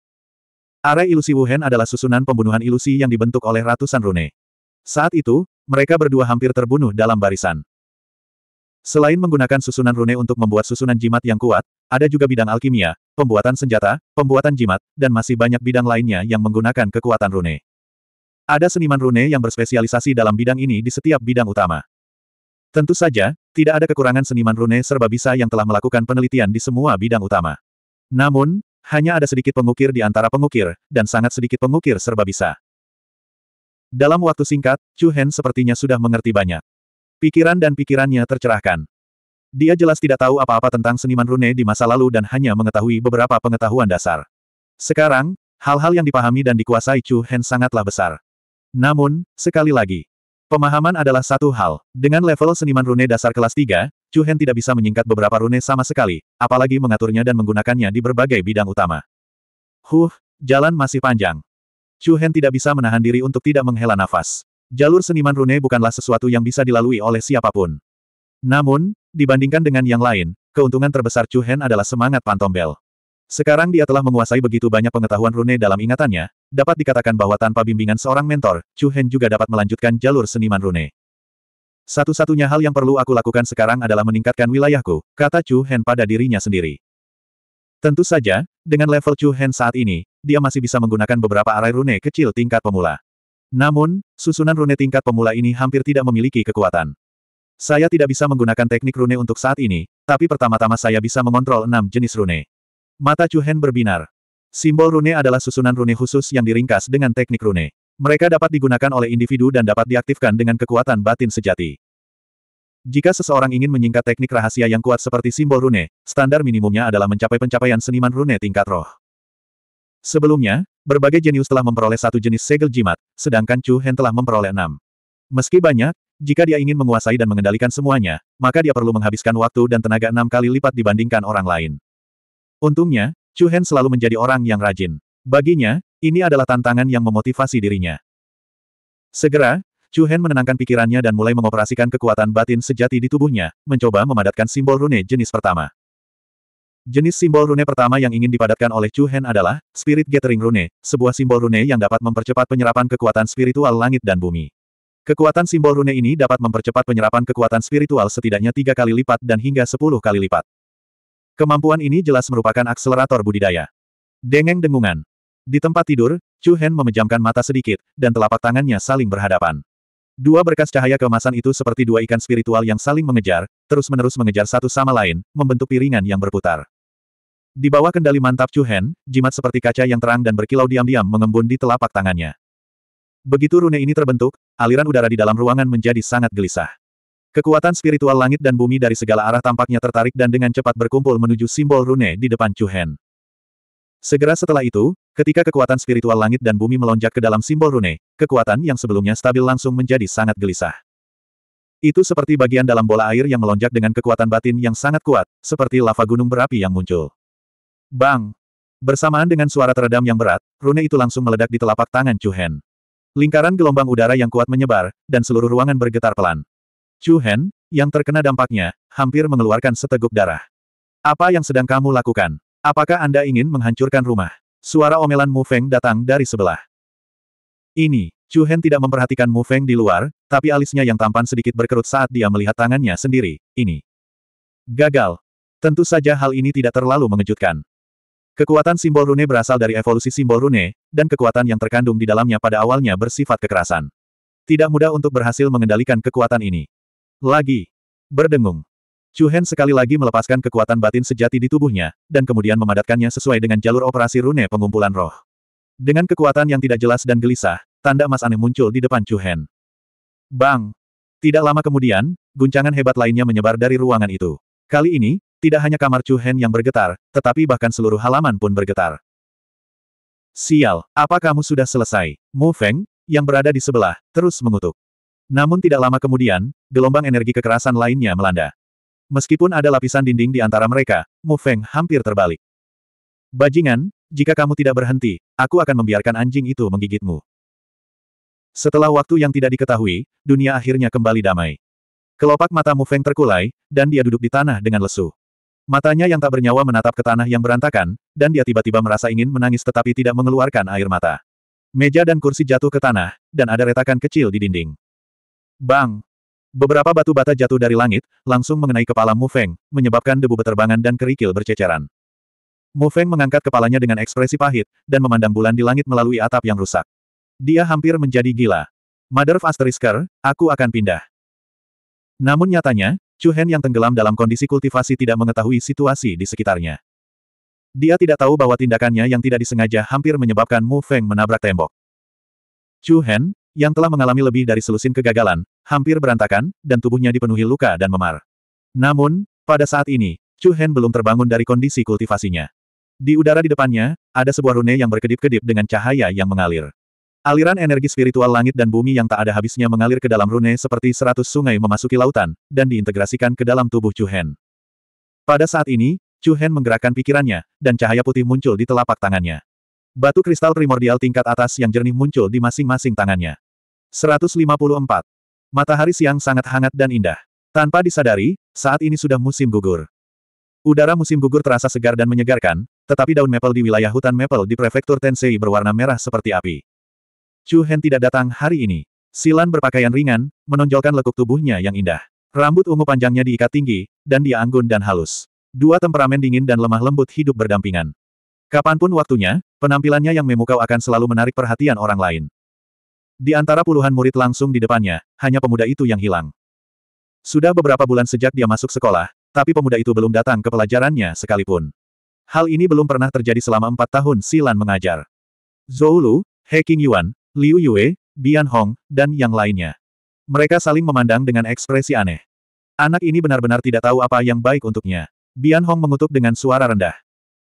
Arai ilusi Wuhen adalah susunan pembunuhan ilusi yang dibentuk oleh ratusan rune. Saat itu, mereka berdua hampir terbunuh dalam barisan. Selain menggunakan susunan rune untuk membuat susunan jimat yang kuat, ada juga bidang alkimia, pembuatan senjata, pembuatan jimat, dan masih banyak bidang lainnya yang menggunakan kekuatan rune. Ada seniman rune yang berspesialisasi dalam bidang ini di setiap bidang utama. Tentu saja, tidak ada kekurangan seniman rune serba bisa yang telah melakukan penelitian di semua bidang utama. Namun, hanya ada sedikit pengukir di antara pengukir, dan sangat sedikit pengukir serba bisa. Dalam waktu singkat, Chu Hen sepertinya sudah mengerti banyak. Pikiran dan pikirannya tercerahkan. Dia jelas tidak tahu apa-apa tentang seniman rune di masa lalu dan hanya mengetahui beberapa pengetahuan dasar. Sekarang, hal-hal yang dipahami dan dikuasai Chu Hen sangatlah besar. Namun, sekali lagi, Pemahaman adalah satu hal. Dengan level seniman rune dasar kelas 3, Chu Hen tidak bisa menyingkat beberapa rune sama sekali, apalagi mengaturnya dan menggunakannya di berbagai bidang utama. Huh, jalan masih panjang. Chu Hen tidak bisa menahan diri untuk tidak menghela nafas. Jalur seniman rune bukanlah sesuatu yang bisa dilalui oleh siapapun. Namun, dibandingkan dengan yang lain, keuntungan terbesar Chu Hen adalah semangat Pantombel. Sekarang dia telah menguasai begitu banyak pengetahuan rune dalam ingatannya, dapat dikatakan bahwa tanpa bimbingan seorang mentor, Chu Hen juga dapat melanjutkan jalur seniman rune. Satu-satunya hal yang perlu aku lakukan sekarang adalah meningkatkan wilayahku, kata Chu Hen pada dirinya sendiri. Tentu saja, dengan level Chu Hen saat ini, dia masih bisa menggunakan beberapa arai rune kecil tingkat pemula. Namun, susunan rune tingkat pemula ini hampir tidak memiliki kekuatan. Saya tidak bisa menggunakan teknik rune untuk saat ini, tapi pertama-tama saya bisa mengontrol enam jenis rune. Mata Hen berbinar. Simbol rune adalah susunan rune khusus yang diringkas dengan teknik rune. Mereka dapat digunakan oleh individu dan dapat diaktifkan dengan kekuatan batin sejati. Jika seseorang ingin menyingkat teknik rahasia yang kuat seperti simbol rune, standar minimumnya adalah mencapai pencapaian seniman rune tingkat roh. Sebelumnya, berbagai jenius telah memperoleh satu jenis segel jimat, sedangkan Chu Hen telah memperoleh enam. Meski banyak, jika dia ingin menguasai dan mengendalikan semuanya, maka dia perlu menghabiskan waktu dan tenaga enam kali lipat dibandingkan orang lain. Untungnya, Chu Hen selalu menjadi orang yang rajin. Baginya, ini adalah tantangan yang memotivasi dirinya. Segera, Chu Hen menenangkan pikirannya dan mulai mengoperasikan kekuatan batin sejati di tubuhnya, mencoba memadatkan simbol rune jenis pertama. Jenis simbol rune pertama yang ingin dipadatkan oleh Chu Hen adalah Spirit Gathering Rune, sebuah simbol rune yang dapat mempercepat penyerapan kekuatan spiritual langit dan bumi. Kekuatan simbol rune ini dapat mempercepat penyerapan kekuatan spiritual setidaknya tiga kali lipat dan hingga sepuluh kali lipat. Kemampuan ini jelas merupakan akselerator budidaya. Dengeng dengungan. Di tempat tidur, Chu Hen memejamkan mata sedikit, dan telapak tangannya saling berhadapan. Dua berkas cahaya kemasan itu seperti dua ikan spiritual yang saling mengejar, terus-menerus mengejar satu sama lain, membentuk piringan yang berputar. Di bawah kendali mantap Chu Hen, jimat seperti kaca yang terang dan berkilau diam-diam mengembun di telapak tangannya. Begitu rune ini terbentuk, aliran udara di dalam ruangan menjadi sangat gelisah. Kekuatan spiritual langit dan bumi dari segala arah tampaknya tertarik dan dengan cepat berkumpul menuju simbol rune di depan Chu Hen. Segera setelah itu, ketika kekuatan spiritual langit dan bumi melonjak ke dalam simbol rune, kekuatan yang sebelumnya stabil langsung menjadi sangat gelisah. Itu seperti bagian dalam bola air yang melonjak dengan kekuatan batin yang sangat kuat, seperti lava gunung berapi yang muncul. Bang! Bersamaan dengan suara teredam yang berat, rune itu langsung meledak di telapak tangan Chu Hen. Lingkaran gelombang udara yang kuat menyebar, dan seluruh ruangan bergetar pelan. Chu Hen, yang terkena dampaknya, hampir mengeluarkan seteguk darah. Apa yang sedang kamu lakukan? Apakah Anda ingin menghancurkan rumah? Suara omelan Mu Feng datang dari sebelah. Ini, Chu Hen tidak memperhatikan Mu Feng di luar, tapi alisnya yang tampan sedikit berkerut saat dia melihat tangannya sendiri, ini. Gagal. Tentu saja hal ini tidak terlalu mengejutkan. Kekuatan simbol rune berasal dari evolusi simbol rune, dan kekuatan yang terkandung di dalamnya pada awalnya bersifat kekerasan. Tidak mudah untuk berhasil mengendalikan kekuatan ini. Lagi. Berdengung. Chu Hen sekali lagi melepaskan kekuatan batin sejati di tubuhnya, dan kemudian memadatkannya sesuai dengan jalur operasi rune pengumpulan roh. Dengan kekuatan yang tidak jelas dan gelisah, tanda emas aneh muncul di depan Chu Hen. Bang! Tidak lama kemudian, guncangan hebat lainnya menyebar dari ruangan itu. Kali ini, tidak hanya kamar Chu Hen yang bergetar, tetapi bahkan seluruh halaman pun bergetar. Sial, apa kamu sudah selesai? Mu Feng, yang berada di sebelah, terus mengutuk. Namun tidak lama kemudian, gelombang energi kekerasan lainnya melanda. Meskipun ada lapisan dinding di antara mereka, Mu Feng hampir terbalik. Bajingan, jika kamu tidak berhenti, aku akan membiarkan anjing itu menggigitmu. Setelah waktu yang tidak diketahui, dunia akhirnya kembali damai. Kelopak mata Mu Feng terkulai, dan dia duduk di tanah dengan lesu. Matanya yang tak bernyawa menatap ke tanah yang berantakan, dan dia tiba-tiba merasa ingin menangis tetapi tidak mengeluarkan air mata. Meja dan kursi jatuh ke tanah, dan ada retakan kecil di dinding. Bang! Beberapa batu bata jatuh dari langit, langsung mengenai kepala Mu Feng, menyebabkan debu beterbangan dan kerikil berceceran. Mu Feng mengangkat kepalanya dengan ekspresi pahit, dan memandang bulan di langit melalui atap yang rusak. Dia hampir menjadi gila. Mother of Asterisker, aku akan pindah. Namun nyatanya, Chu Hen yang tenggelam dalam kondisi kultivasi tidak mengetahui situasi di sekitarnya. Dia tidak tahu bahwa tindakannya yang tidak disengaja hampir menyebabkan Mu Feng menabrak tembok. Chu Hen, yang telah mengalami lebih dari selusin kegagalan, hampir berantakan, dan tubuhnya dipenuhi luka dan memar. Namun, pada saat ini, Chu Hen belum terbangun dari kondisi kultivasinya. Di udara di depannya, ada sebuah rune yang berkedip-kedip dengan cahaya yang mengalir. Aliran energi spiritual langit dan bumi yang tak ada habisnya mengalir ke dalam rune seperti seratus sungai memasuki lautan, dan diintegrasikan ke dalam tubuh Chu Hen. Pada saat ini, Chu Hen menggerakkan pikirannya, dan cahaya putih muncul di telapak tangannya. Batu kristal primordial tingkat atas yang jernih muncul di masing-masing tangannya. 154. Matahari siang sangat hangat dan indah. Tanpa disadari, saat ini sudah musim gugur. Udara musim gugur terasa segar dan menyegarkan, tetapi daun maple di wilayah hutan maple di prefektur Tensei berwarna merah seperti api. Chu Hen tidak datang hari ini. Silan berpakaian ringan, menonjolkan lekuk tubuhnya yang indah. Rambut ungu panjangnya diikat tinggi, dan dia anggun dan halus. Dua temperamen dingin dan lemah lembut hidup berdampingan. Kapanpun waktunya, penampilannya yang memukau akan selalu menarik perhatian orang lain. Di antara puluhan murid langsung di depannya, hanya pemuda itu yang hilang. Sudah beberapa bulan sejak dia masuk sekolah, tapi pemuda itu belum datang ke pelajarannya sekalipun. Hal ini belum pernah terjadi selama empat tahun Silan mengajar. Zhou Lu, He Yuan, Liu Yue, Bian Hong, dan yang lainnya. Mereka saling memandang dengan ekspresi aneh. Anak ini benar-benar tidak tahu apa yang baik untuknya. Bian Hong mengutuk dengan suara rendah.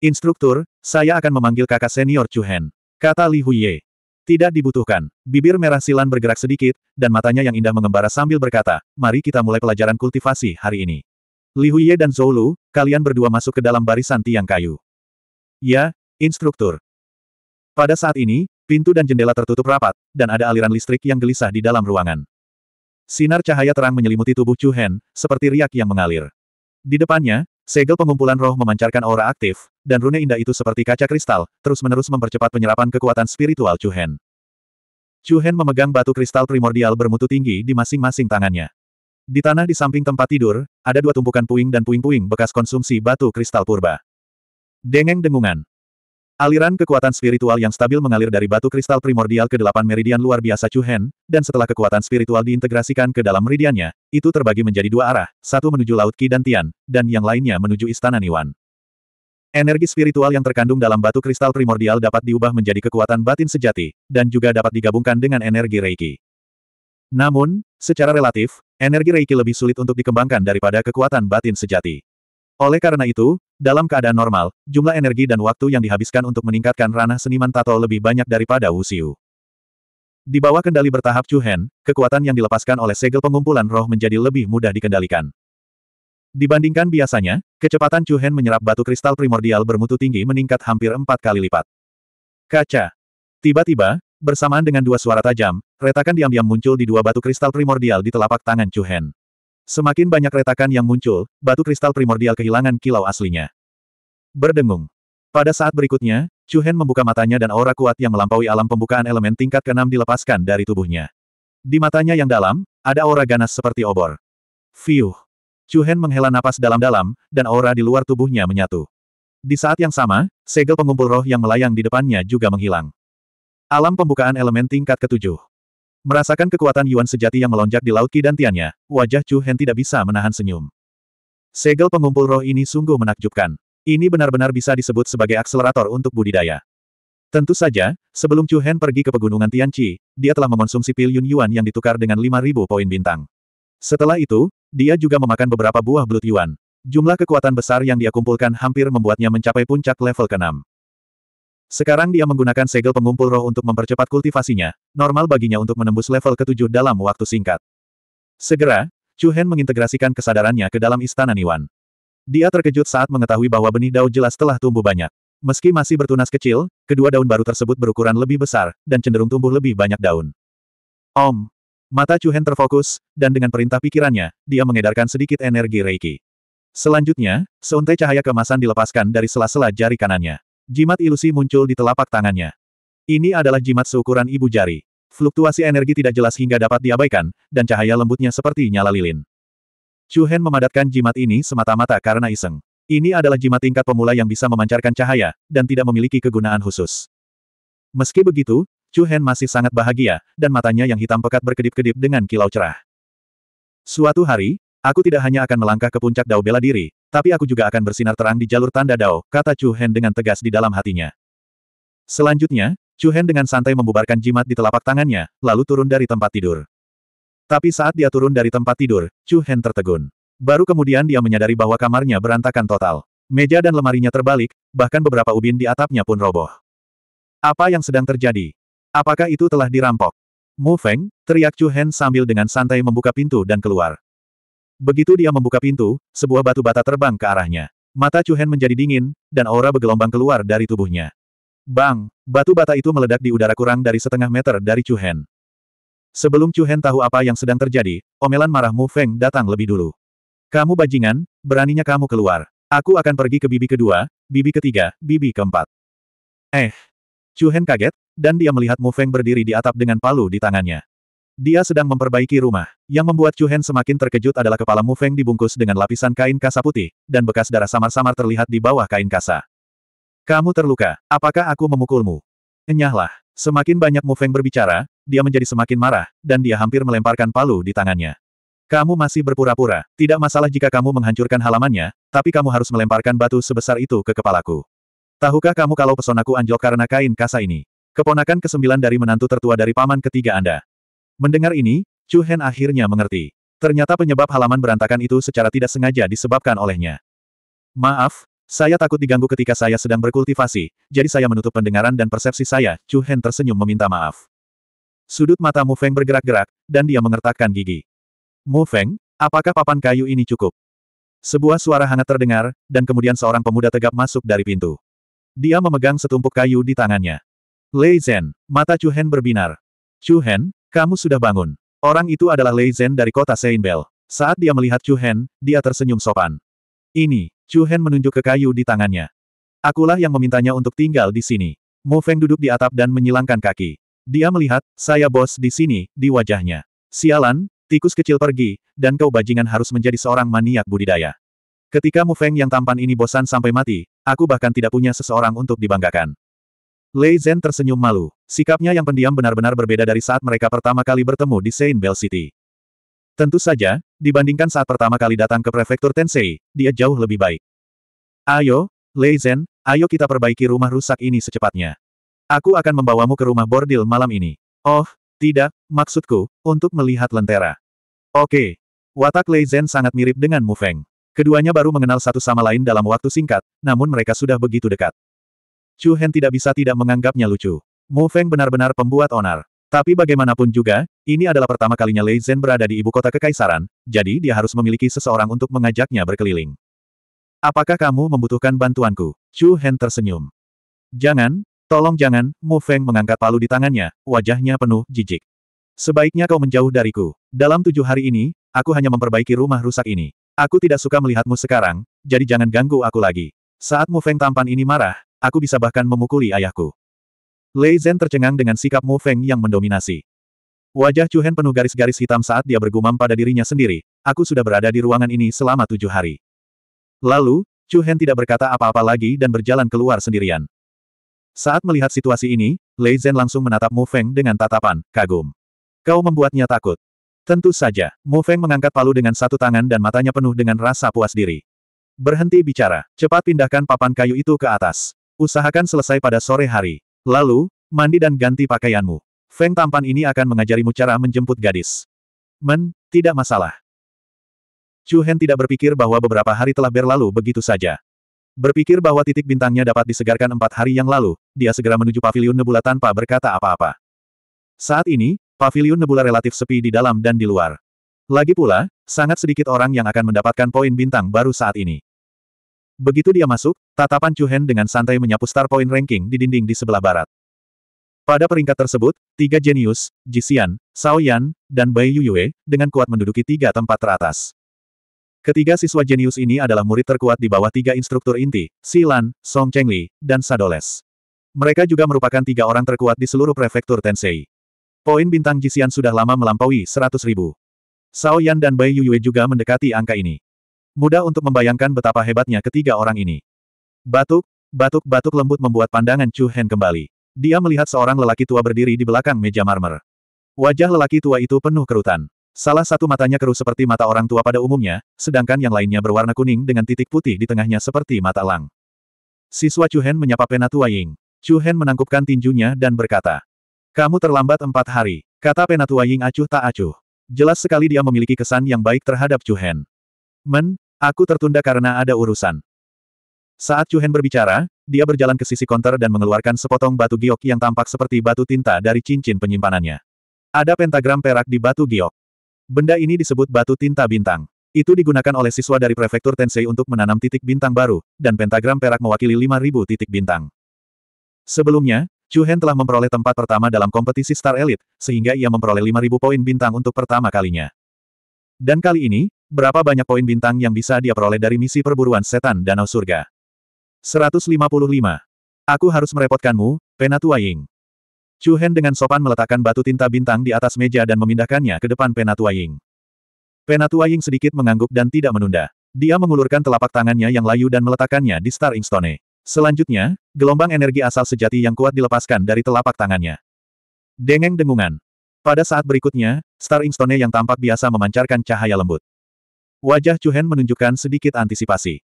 Instruktur, saya akan memanggil kakak senior Chu Hen. Kata Li Huye. Tidak dibutuhkan. Bibir merah Silan bergerak sedikit, dan matanya yang indah mengembara sambil berkata, mari kita mulai pelajaran kultivasi hari ini. Li Huye dan Zhou Lu, kalian berdua masuk ke dalam barisan tiang kayu. Ya, instruktur. Pada saat ini, pintu dan jendela tertutup rapat, dan ada aliran listrik yang gelisah di dalam ruangan. Sinar cahaya terang menyelimuti tubuh Chu Hen, seperti riak yang mengalir. Di depannya, Segel pengumpulan roh memancarkan aura aktif, dan rune indah itu seperti kaca kristal, terus-menerus mempercepat penyerapan kekuatan spiritual Chu Hen. Chu Hen memegang batu kristal primordial bermutu tinggi di masing-masing tangannya. Di tanah di samping tempat tidur, ada dua tumpukan puing dan puing-puing bekas konsumsi batu kristal purba. Dengeng dengungan. Aliran kekuatan spiritual yang stabil mengalir dari batu kristal primordial ke delapan meridian luar biasa Chu Hen, dan setelah kekuatan spiritual diintegrasikan ke dalam meridiannya, itu terbagi menjadi dua arah, satu menuju Laut Qi dan Tian, dan yang lainnya menuju Istana Niwan. Energi spiritual yang terkandung dalam batu kristal primordial dapat diubah menjadi kekuatan batin sejati, dan juga dapat digabungkan dengan energi Reiki. Namun, secara relatif, energi Reiki lebih sulit untuk dikembangkan daripada kekuatan batin sejati. Oleh karena itu, dalam keadaan normal, jumlah energi dan waktu yang dihabiskan untuk meningkatkan ranah seniman tato lebih banyak daripada Wuxiu. Di bawah kendali bertahap Chuhen, kekuatan yang dilepaskan oleh segel pengumpulan roh menjadi lebih mudah dikendalikan. Dibandingkan biasanya, kecepatan Chuhen menyerap batu kristal primordial bermutu tinggi meningkat hampir empat kali lipat. Kaca. Tiba-tiba, bersamaan dengan dua suara tajam, retakan diam-diam muncul di dua batu kristal primordial di telapak tangan Chuhen. Semakin banyak retakan yang muncul, batu kristal primordial kehilangan kilau aslinya. Berdengung. Pada saat berikutnya, Chu Hen membuka matanya dan aura kuat yang melampaui alam pembukaan elemen tingkat keenam dilepaskan dari tubuhnya. Di matanya yang dalam, ada aura ganas seperti obor. Fiuh. Chu Hen menghela napas dalam-dalam, dan aura di luar tubuhnya menyatu. Di saat yang sama, segel pengumpul roh yang melayang di depannya juga menghilang. Alam pembukaan elemen tingkat ketujuh. Merasakan kekuatan Yuan sejati yang melonjak di laut tiannya, wajah Chu Hen tidak bisa menahan senyum. Segel pengumpul roh ini sungguh menakjubkan. Ini benar-benar bisa disebut sebagai akselerator untuk budidaya. Tentu saja, sebelum Chu Hen pergi ke pegunungan Tianqi, dia telah mengonsumsi pil Yun Yuan yang ditukar dengan 5.000 poin bintang. Setelah itu, dia juga memakan beberapa buah Blood Yuan. Jumlah kekuatan besar yang dia kumpulkan hampir membuatnya mencapai puncak level keenam. 6 sekarang dia menggunakan segel pengumpul roh untuk mempercepat kultivasinya, normal baginya untuk menembus level ketujuh dalam waktu singkat. Segera, Chu Hen mengintegrasikan kesadarannya ke dalam istana Niwan. Dia terkejut saat mengetahui bahwa benih dao jelas telah tumbuh banyak. Meski masih bertunas kecil, kedua daun baru tersebut berukuran lebih besar, dan cenderung tumbuh lebih banyak daun. Om! Mata Chu Hen terfokus, dan dengan perintah pikirannya, dia mengedarkan sedikit energi Reiki. Selanjutnya, seuntai cahaya kemasan dilepaskan dari sela-sela jari kanannya. Jimat ilusi muncul di telapak tangannya. Ini adalah jimat seukuran ibu jari. Fluktuasi energi tidak jelas hingga dapat diabaikan, dan cahaya lembutnya seperti nyala lilin. Chu Hen memadatkan jimat ini semata-mata karena iseng. Ini adalah jimat tingkat pemula yang bisa memancarkan cahaya, dan tidak memiliki kegunaan khusus. Meski begitu, Chu Hen masih sangat bahagia, dan matanya yang hitam pekat berkedip-kedip dengan kilau cerah. Suatu hari, Aku tidak hanya akan melangkah ke puncak Dao bela diri, tapi aku juga akan bersinar terang di jalur tanda Dao, kata Chu Hen dengan tegas di dalam hatinya. Selanjutnya, Chu Hen dengan santai membubarkan jimat di telapak tangannya, lalu turun dari tempat tidur. Tapi saat dia turun dari tempat tidur, Chu Hen tertegun. Baru kemudian dia menyadari bahwa kamarnya berantakan total. Meja dan lemarinya terbalik, bahkan beberapa ubin di atapnya pun roboh. Apa yang sedang terjadi? Apakah itu telah dirampok? Mu Feng, teriak Chu Hen sambil dengan santai membuka pintu dan keluar. Begitu dia membuka pintu, sebuah batu bata terbang ke arahnya. Mata Chu Hen menjadi dingin, dan aura bergelombang keluar dari tubuhnya. Bang! Batu bata itu meledak di udara kurang dari setengah meter dari Chu Hen. Sebelum Chu Hen tahu apa yang sedang terjadi, omelan marah Mu Feng datang lebih dulu. Kamu bajingan, beraninya kamu keluar. Aku akan pergi ke bibi kedua, bibi ketiga, bibi keempat. Eh! Chu Hen kaget, dan dia melihat Mu Feng berdiri di atap dengan palu di tangannya. Dia sedang memperbaiki rumah. Yang membuat Chu Hen semakin terkejut adalah kepala Mu Feng dibungkus dengan lapisan kain kasa putih, dan bekas darah samar-samar terlihat di bawah kain kasa. Kamu terluka, apakah aku memukulmu? Enyahlah. Semakin banyak Mu Feng berbicara, dia menjadi semakin marah, dan dia hampir melemparkan palu di tangannya. Kamu masih berpura-pura, tidak masalah jika kamu menghancurkan halamannya, tapi kamu harus melemparkan batu sebesar itu ke kepalaku. Tahukah kamu kalau pesonaku anjlok karena kain kasa ini? Keponakan kesembilan dari menantu tertua dari paman ketiga Anda. Mendengar ini, Chu Hen akhirnya mengerti. Ternyata penyebab halaman berantakan itu secara tidak sengaja disebabkan olehnya. Maaf, saya takut diganggu ketika saya sedang berkultivasi, jadi saya menutup pendengaran dan persepsi saya, Chu Hen tersenyum meminta maaf. Sudut mata Mu Feng bergerak-gerak, dan dia mengertakkan gigi. Mu Feng, apakah papan kayu ini cukup? Sebuah suara hangat terdengar, dan kemudian seorang pemuda tegap masuk dari pintu. Dia memegang setumpuk kayu di tangannya. Lei Zhen, mata Chu Hen berbinar. Chu Hen, kamu sudah bangun. Orang itu adalah Lei Zhen dari kota Seinbel. Saat dia melihat Chu Hen, dia tersenyum sopan. Ini, Chu Hen menunjuk ke kayu di tangannya. Akulah yang memintanya untuk tinggal di sini. Mu Feng duduk di atap dan menyilangkan kaki. Dia melihat, saya bos di sini, di wajahnya. Sialan, tikus kecil pergi, dan kau bajingan harus menjadi seorang maniak budidaya. Ketika Mu Feng yang tampan ini bosan sampai mati, aku bahkan tidak punya seseorang untuk dibanggakan. Lei Zhen tersenyum malu. Sikapnya yang pendiam benar-benar berbeda dari saat mereka pertama kali bertemu di Saint Bell City. Tentu saja, dibandingkan saat pertama kali datang ke prefektur Tensei, dia jauh lebih baik. Ayo, Lei Zhen, ayo kita perbaiki rumah rusak ini secepatnya. Aku akan membawamu ke rumah bordil malam ini. Oh, tidak, maksudku, untuk melihat lentera. Oke. Watak Lei Zhen sangat mirip dengan Mu Feng. Keduanya baru mengenal satu sama lain dalam waktu singkat, namun mereka sudah begitu dekat. Chu Hen tidak bisa tidak menganggapnya lucu. Mu Feng benar-benar pembuat onar. Tapi bagaimanapun juga, ini adalah pertama kalinya Lei Zhen berada di ibu kota kekaisaran, jadi dia harus memiliki seseorang untuk mengajaknya berkeliling. Apakah kamu membutuhkan bantuanku? Chu Hen tersenyum. Jangan, tolong jangan, Mu Feng mengangkat palu di tangannya, wajahnya penuh jijik. Sebaiknya kau menjauh dariku. Dalam tujuh hari ini, aku hanya memperbaiki rumah rusak ini. Aku tidak suka melihatmu sekarang, jadi jangan ganggu aku lagi. Saat Mu Feng tampan ini marah, Aku bisa bahkan memukuli ayahku. Lei Zhen tercengang dengan sikap Mu Feng yang mendominasi. Wajah Chu Hen penuh garis-garis hitam saat dia bergumam pada dirinya sendiri, aku sudah berada di ruangan ini selama tujuh hari. Lalu, Chu Hen tidak berkata apa-apa lagi dan berjalan keluar sendirian. Saat melihat situasi ini, Lei Zhen langsung menatap Mu Feng dengan tatapan, kagum. Kau membuatnya takut. Tentu saja, Mu Feng mengangkat palu dengan satu tangan dan matanya penuh dengan rasa puas diri. Berhenti bicara, cepat pindahkan papan kayu itu ke atas. Usahakan selesai pada sore hari. Lalu, mandi dan ganti pakaianmu. Feng tampan ini akan mengajarimu cara menjemput gadis. Men, tidak masalah. Chu Hen tidak berpikir bahwa beberapa hari telah berlalu begitu saja. Berpikir bahwa titik bintangnya dapat disegarkan empat hari yang lalu, dia segera menuju paviliun Nebula tanpa berkata apa-apa. Saat ini, paviliun Nebula relatif sepi di dalam dan di luar. Lagi pula, sangat sedikit orang yang akan mendapatkan poin bintang baru saat ini. Begitu dia masuk, tatapan Chu Hen dengan santai menyapu star point ranking di dinding di sebelah barat. Pada peringkat tersebut, tiga jenius, Jixian, Sao Yan, dan Bai Yu Yue, dengan kuat menduduki tiga tempat teratas. Ketiga siswa jenius ini adalah murid terkuat di bawah tiga instruktur inti, Si Lan, Song Chengli, dan Sadoles. Mereka juga merupakan tiga orang terkuat di seluruh prefektur Tensei. Poin bintang Jixian sudah lama melampaui 100 ribu. Sao Yan dan Bai Yu Yue juga mendekati angka ini. Mudah untuk membayangkan betapa hebatnya ketiga orang ini. Batuk, batuk-batuk lembut membuat pandangan Chu Hen kembali. Dia melihat seorang lelaki tua berdiri di belakang meja marmer. Wajah lelaki tua itu penuh kerutan. Salah satu matanya keruh seperti mata orang tua pada umumnya, sedangkan yang lainnya berwarna kuning dengan titik putih di tengahnya seperti mata lang. Siswa Chu Hen menyapa Penatua Ying. Chu Hen menangkupkan tinjunya dan berkata, Kamu terlambat empat hari, kata Penatua Ying acuh tak acuh. Jelas sekali dia memiliki kesan yang baik terhadap Chu Hen. Men, Aku tertunda karena ada urusan. Saat Chu Hen berbicara, dia berjalan ke sisi konter dan mengeluarkan sepotong batu giok yang tampak seperti batu tinta dari cincin penyimpanannya. Ada pentagram perak di batu giok. Benda ini disebut batu tinta bintang. Itu digunakan oleh siswa dari prefektur Tensei untuk menanam titik bintang baru, dan pentagram perak mewakili 5.000 titik bintang. Sebelumnya, Chu Hen telah memperoleh tempat pertama dalam kompetisi Star Elite, sehingga ia memperoleh 5.000 poin bintang untuk pertama kalinya. Dan kali ini, Berapa banyak poin bintang yang bisa dia peroleh dari misi perburuan setan Danau Surga? 155. Aku harus merepotkanmu, Penatua Ying. Chu Hen dengan sopan meletakkan batu tinta bintang di atas meja dan memindahkannya ke depan Penatua Ying. Penatua Ying sedikit mengangguk dan tidak menunda. Dia mengulurkan telapak tangannya yang layu dan meletakkannya di Star Stone. Selanjutnya, gelombang energi asal sejati yang kuat dilepaskan dari telapak tangannya. Dengeng dengungan. Pada saat berikutnya, Star Stone yang tampak biasa memancarkan cahaya lembut. Wajah Hen menunjukkan sedikit antisipasi.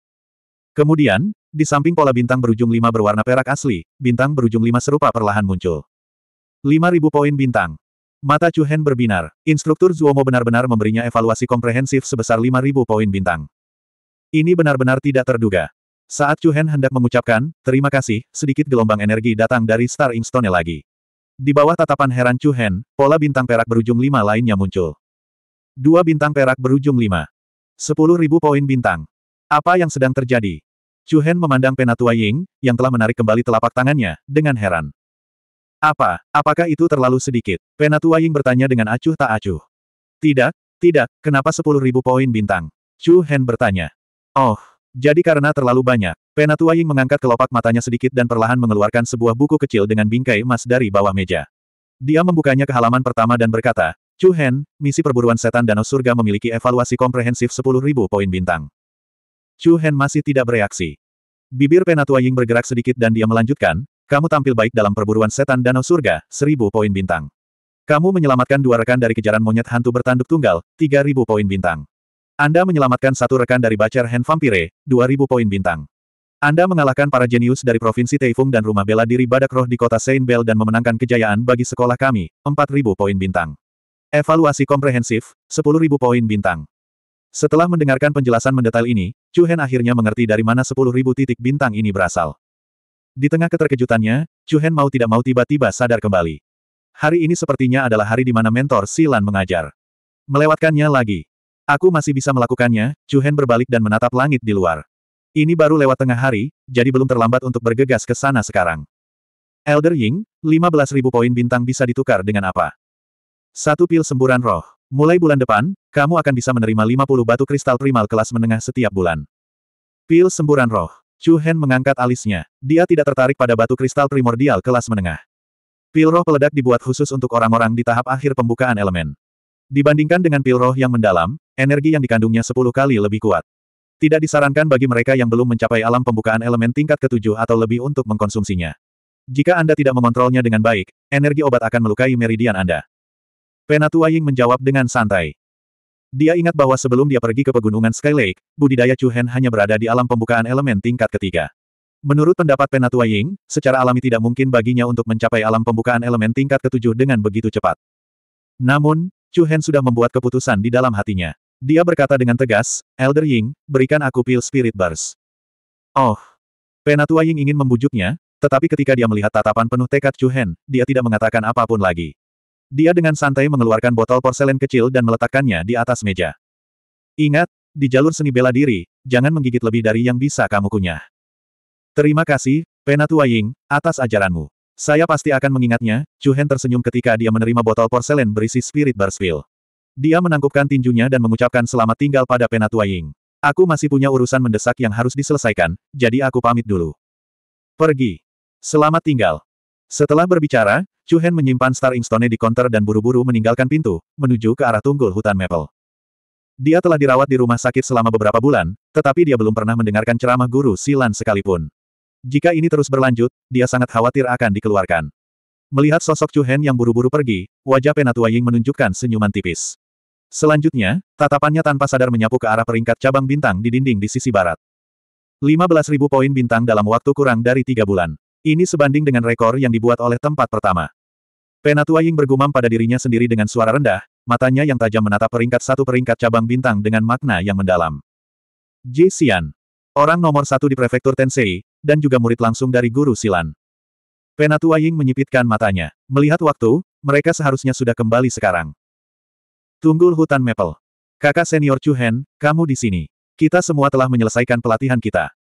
Kemudian, di samping pola bintang berujung lima berwarna perak asli, bintang berujung lima serupa perlahan muncul. 5.000 poin bintang. Mata Hen berbinar. Instruktur Zuomo benar-benar memberinya evaluasi komprehensif sebesar 5.000 poin bintang. Ini benar-benar tidak terduga. Saat Hen hendak mengucapkan, terima kasih, sedikit gelombang energi datang dari Star Instone lagi. Di bawah tatapan heran Hen, pola bintang perak berujung lima lainnya muncul. Dua bintang perak berujung lima. Sepuluh ribu poin bintang. Apa yang sedang terjadi? Chu Hen memandang penatua Ying, yang telah menarik kembali telapak tangannya, dengan heran. Apa, apakah itu terlalu sedikit? Penatua Ying bertanya dengan acuh tak acuh. Tidak, tidak, kenapa sepuluh ribu poin bintang? Chu Hen bertanya. Oh, jadi karena terlalu banyak, Penatua Ying mengangkat kelopak matanya sedikit dan perlahan mengeluarkan sebuah buku kecil dengan bingkai emas dari bawah meja. Dia membukanya ke halaman pertama dan berkata, Chu Hen, misi perburuan setan danau surga memiliki evaluasi komprehensif 10.000 poin bintang. Chu Hen masih tidak bereaksi. Bibir Penatua Ying bergerak sedikit dan dia melanjutkan, kamu tampil baik dalam perburuan setan danau surga, 1.000 poin bintang. Kamu menyelamatkan dua rekan dari kejaran monyet hantu bertanduk tunggal, 3.000 poin bintang. Anda menyelamatkan satu rekan dari Bacer Hen Vampire, 2.000 poin bintang. Anda mengalahkan para jenius dari Provinsi Taifung dan rumah bela diri Badak Roh di kota Saint Bell dan memenangkan kejayaan bagi sekolah kami, 4.000 poin bintang. Evaluasi komprehensif, 10.000 poin bintang. Setelah mendengarkan penjelasan mendetail ini, Chu Hen akhirnya mengerti dari mana 10.000 titik bintang ini berasal. Di tengah keterkejutannya, Chu Hen mau tidak mau tiba-tiba sadar kembali. Hari ini sepertinya adalah hari di mana mentor Silan mengajar. Melewatkannya lagi. Aku masih bisa melakukannya, Chu Hen berbalik dan menatap langit di luar. Ini baru lewat tengah hari, jadi belum terlambat untuk bergegas ke sana sekarang. Elder Ying, 15.000 poin bintang bisa ditukar dengan apa? Satu pil semburan roh. Mulai bulan depan, kamu akan bisa menerima 50 batu kristal primal kelas menengah setiap bulan. Pil semburan roh. Chu Hen mengangkat alisnya. Dia tidak tertarik pada batu kristal primordial kelas menengah. Pil roh peledak dibuat khusus untuk orang-orang di tahap akhir pembukaan elemen. Dibandingkan dengan pil roh yang mendalam, energi yang dikandungnya 10 kali lebih kuat. Tidak disarankan bagi mereka yang belum mencapai alam pembukaan elemen tingkat ketujuh atau lebih untuk mengkonsumsinya. Jika Anda tidak mengontrolnya dengan baik, energi obat akan melukai meridian Anda. Penatua Ying menjawab dengan santai. Dia ingat bahwa sebelum dia pergi ke pegunungan Sky Lake, budidaya Chuhen hanya berada di alam pembukaan elemen tingkat ketiga. Menurut pendapat Penatua Ying, secara alami tidak mungkin baginya untuk mencapai alam pembukaan elemen tingkat ketujuh dengan begitu cepat. Namun, Chu Hen sudah membuat keputusan di dalam hatinya. Dia berkata dengan tegas, Elder Ying, berikan aku pil Spirit Burst. Oh! Penatua Ying ingin membujuknya, tetapi ketika dia melihat tatapan penuh tekad Chu Hen, dia tidak mengatakan apapun lagi. Dia dengan santai mengeluarkan botol porselen kecil dan meletakkannya di atas meja. Ingat, di jalur seni bela diri, jangan menggigit lebih dari yang bisa kamu kunyah. Terima kasih, Penatua Ying, atas ajaranmu. Saya pasti akan mengingatnya, Chu Hen tersenyum ketika dia menerima botol porselen berisi spirit barspill. Dia menangkupkan tinjunya dan mengucapkan selamat tinggal pada Penatua Ying. Aku masih punya urusan mendesak yang harus diselesaikan, jadi aku pamit dulu. Pergi. Selamat tinggal. Setelah berbicara, Chu Hen menyimpan Star Instone di konter dan buru-buru meninggalkan pintu, menuju ke arah tunggul hutan Maple. Dia telah dirawat di rumah sakit selama beberapa bulan, tetapi dia belum pernah mendengarkan ceramah guru Silan sekalipun. Jika ini terus berlanjut, dia sangat khawatir akan dikeluarkan. Melihat sosok Chu Hen yang buru-buru pergi, wajah Penatua Ying menunjukkan senyuman tipis. Selanjutnya, tatapannya tanpa sadar menyapu ke arah peringkat cabang bintang di dinding di sisi barat. 15.000 poin bintang dalam waktu kurang dari tiga bulan. Ini sebanding dengan rekor yang dibuat oleh tempat pertama. Penatua Ying bergumam pada dirinya sendiri dengan suara rendah, matanya yang tajam menatap peringkat satu peringkat cabang bintang dengan makna yang mendalam. Ji Xian. Orang nomor satu di prefektur Tensei, dan juga murid langsung dari guru Silan. Penatua Ying menyipitkan matanya. Melihat waktu, mereka seharusnya sudah kembali sekarang. Tunggul hutan Maple. Kakak senior Chu Hen, kamu di sini. Kita semua telah menyelesaikan pelatihan kita.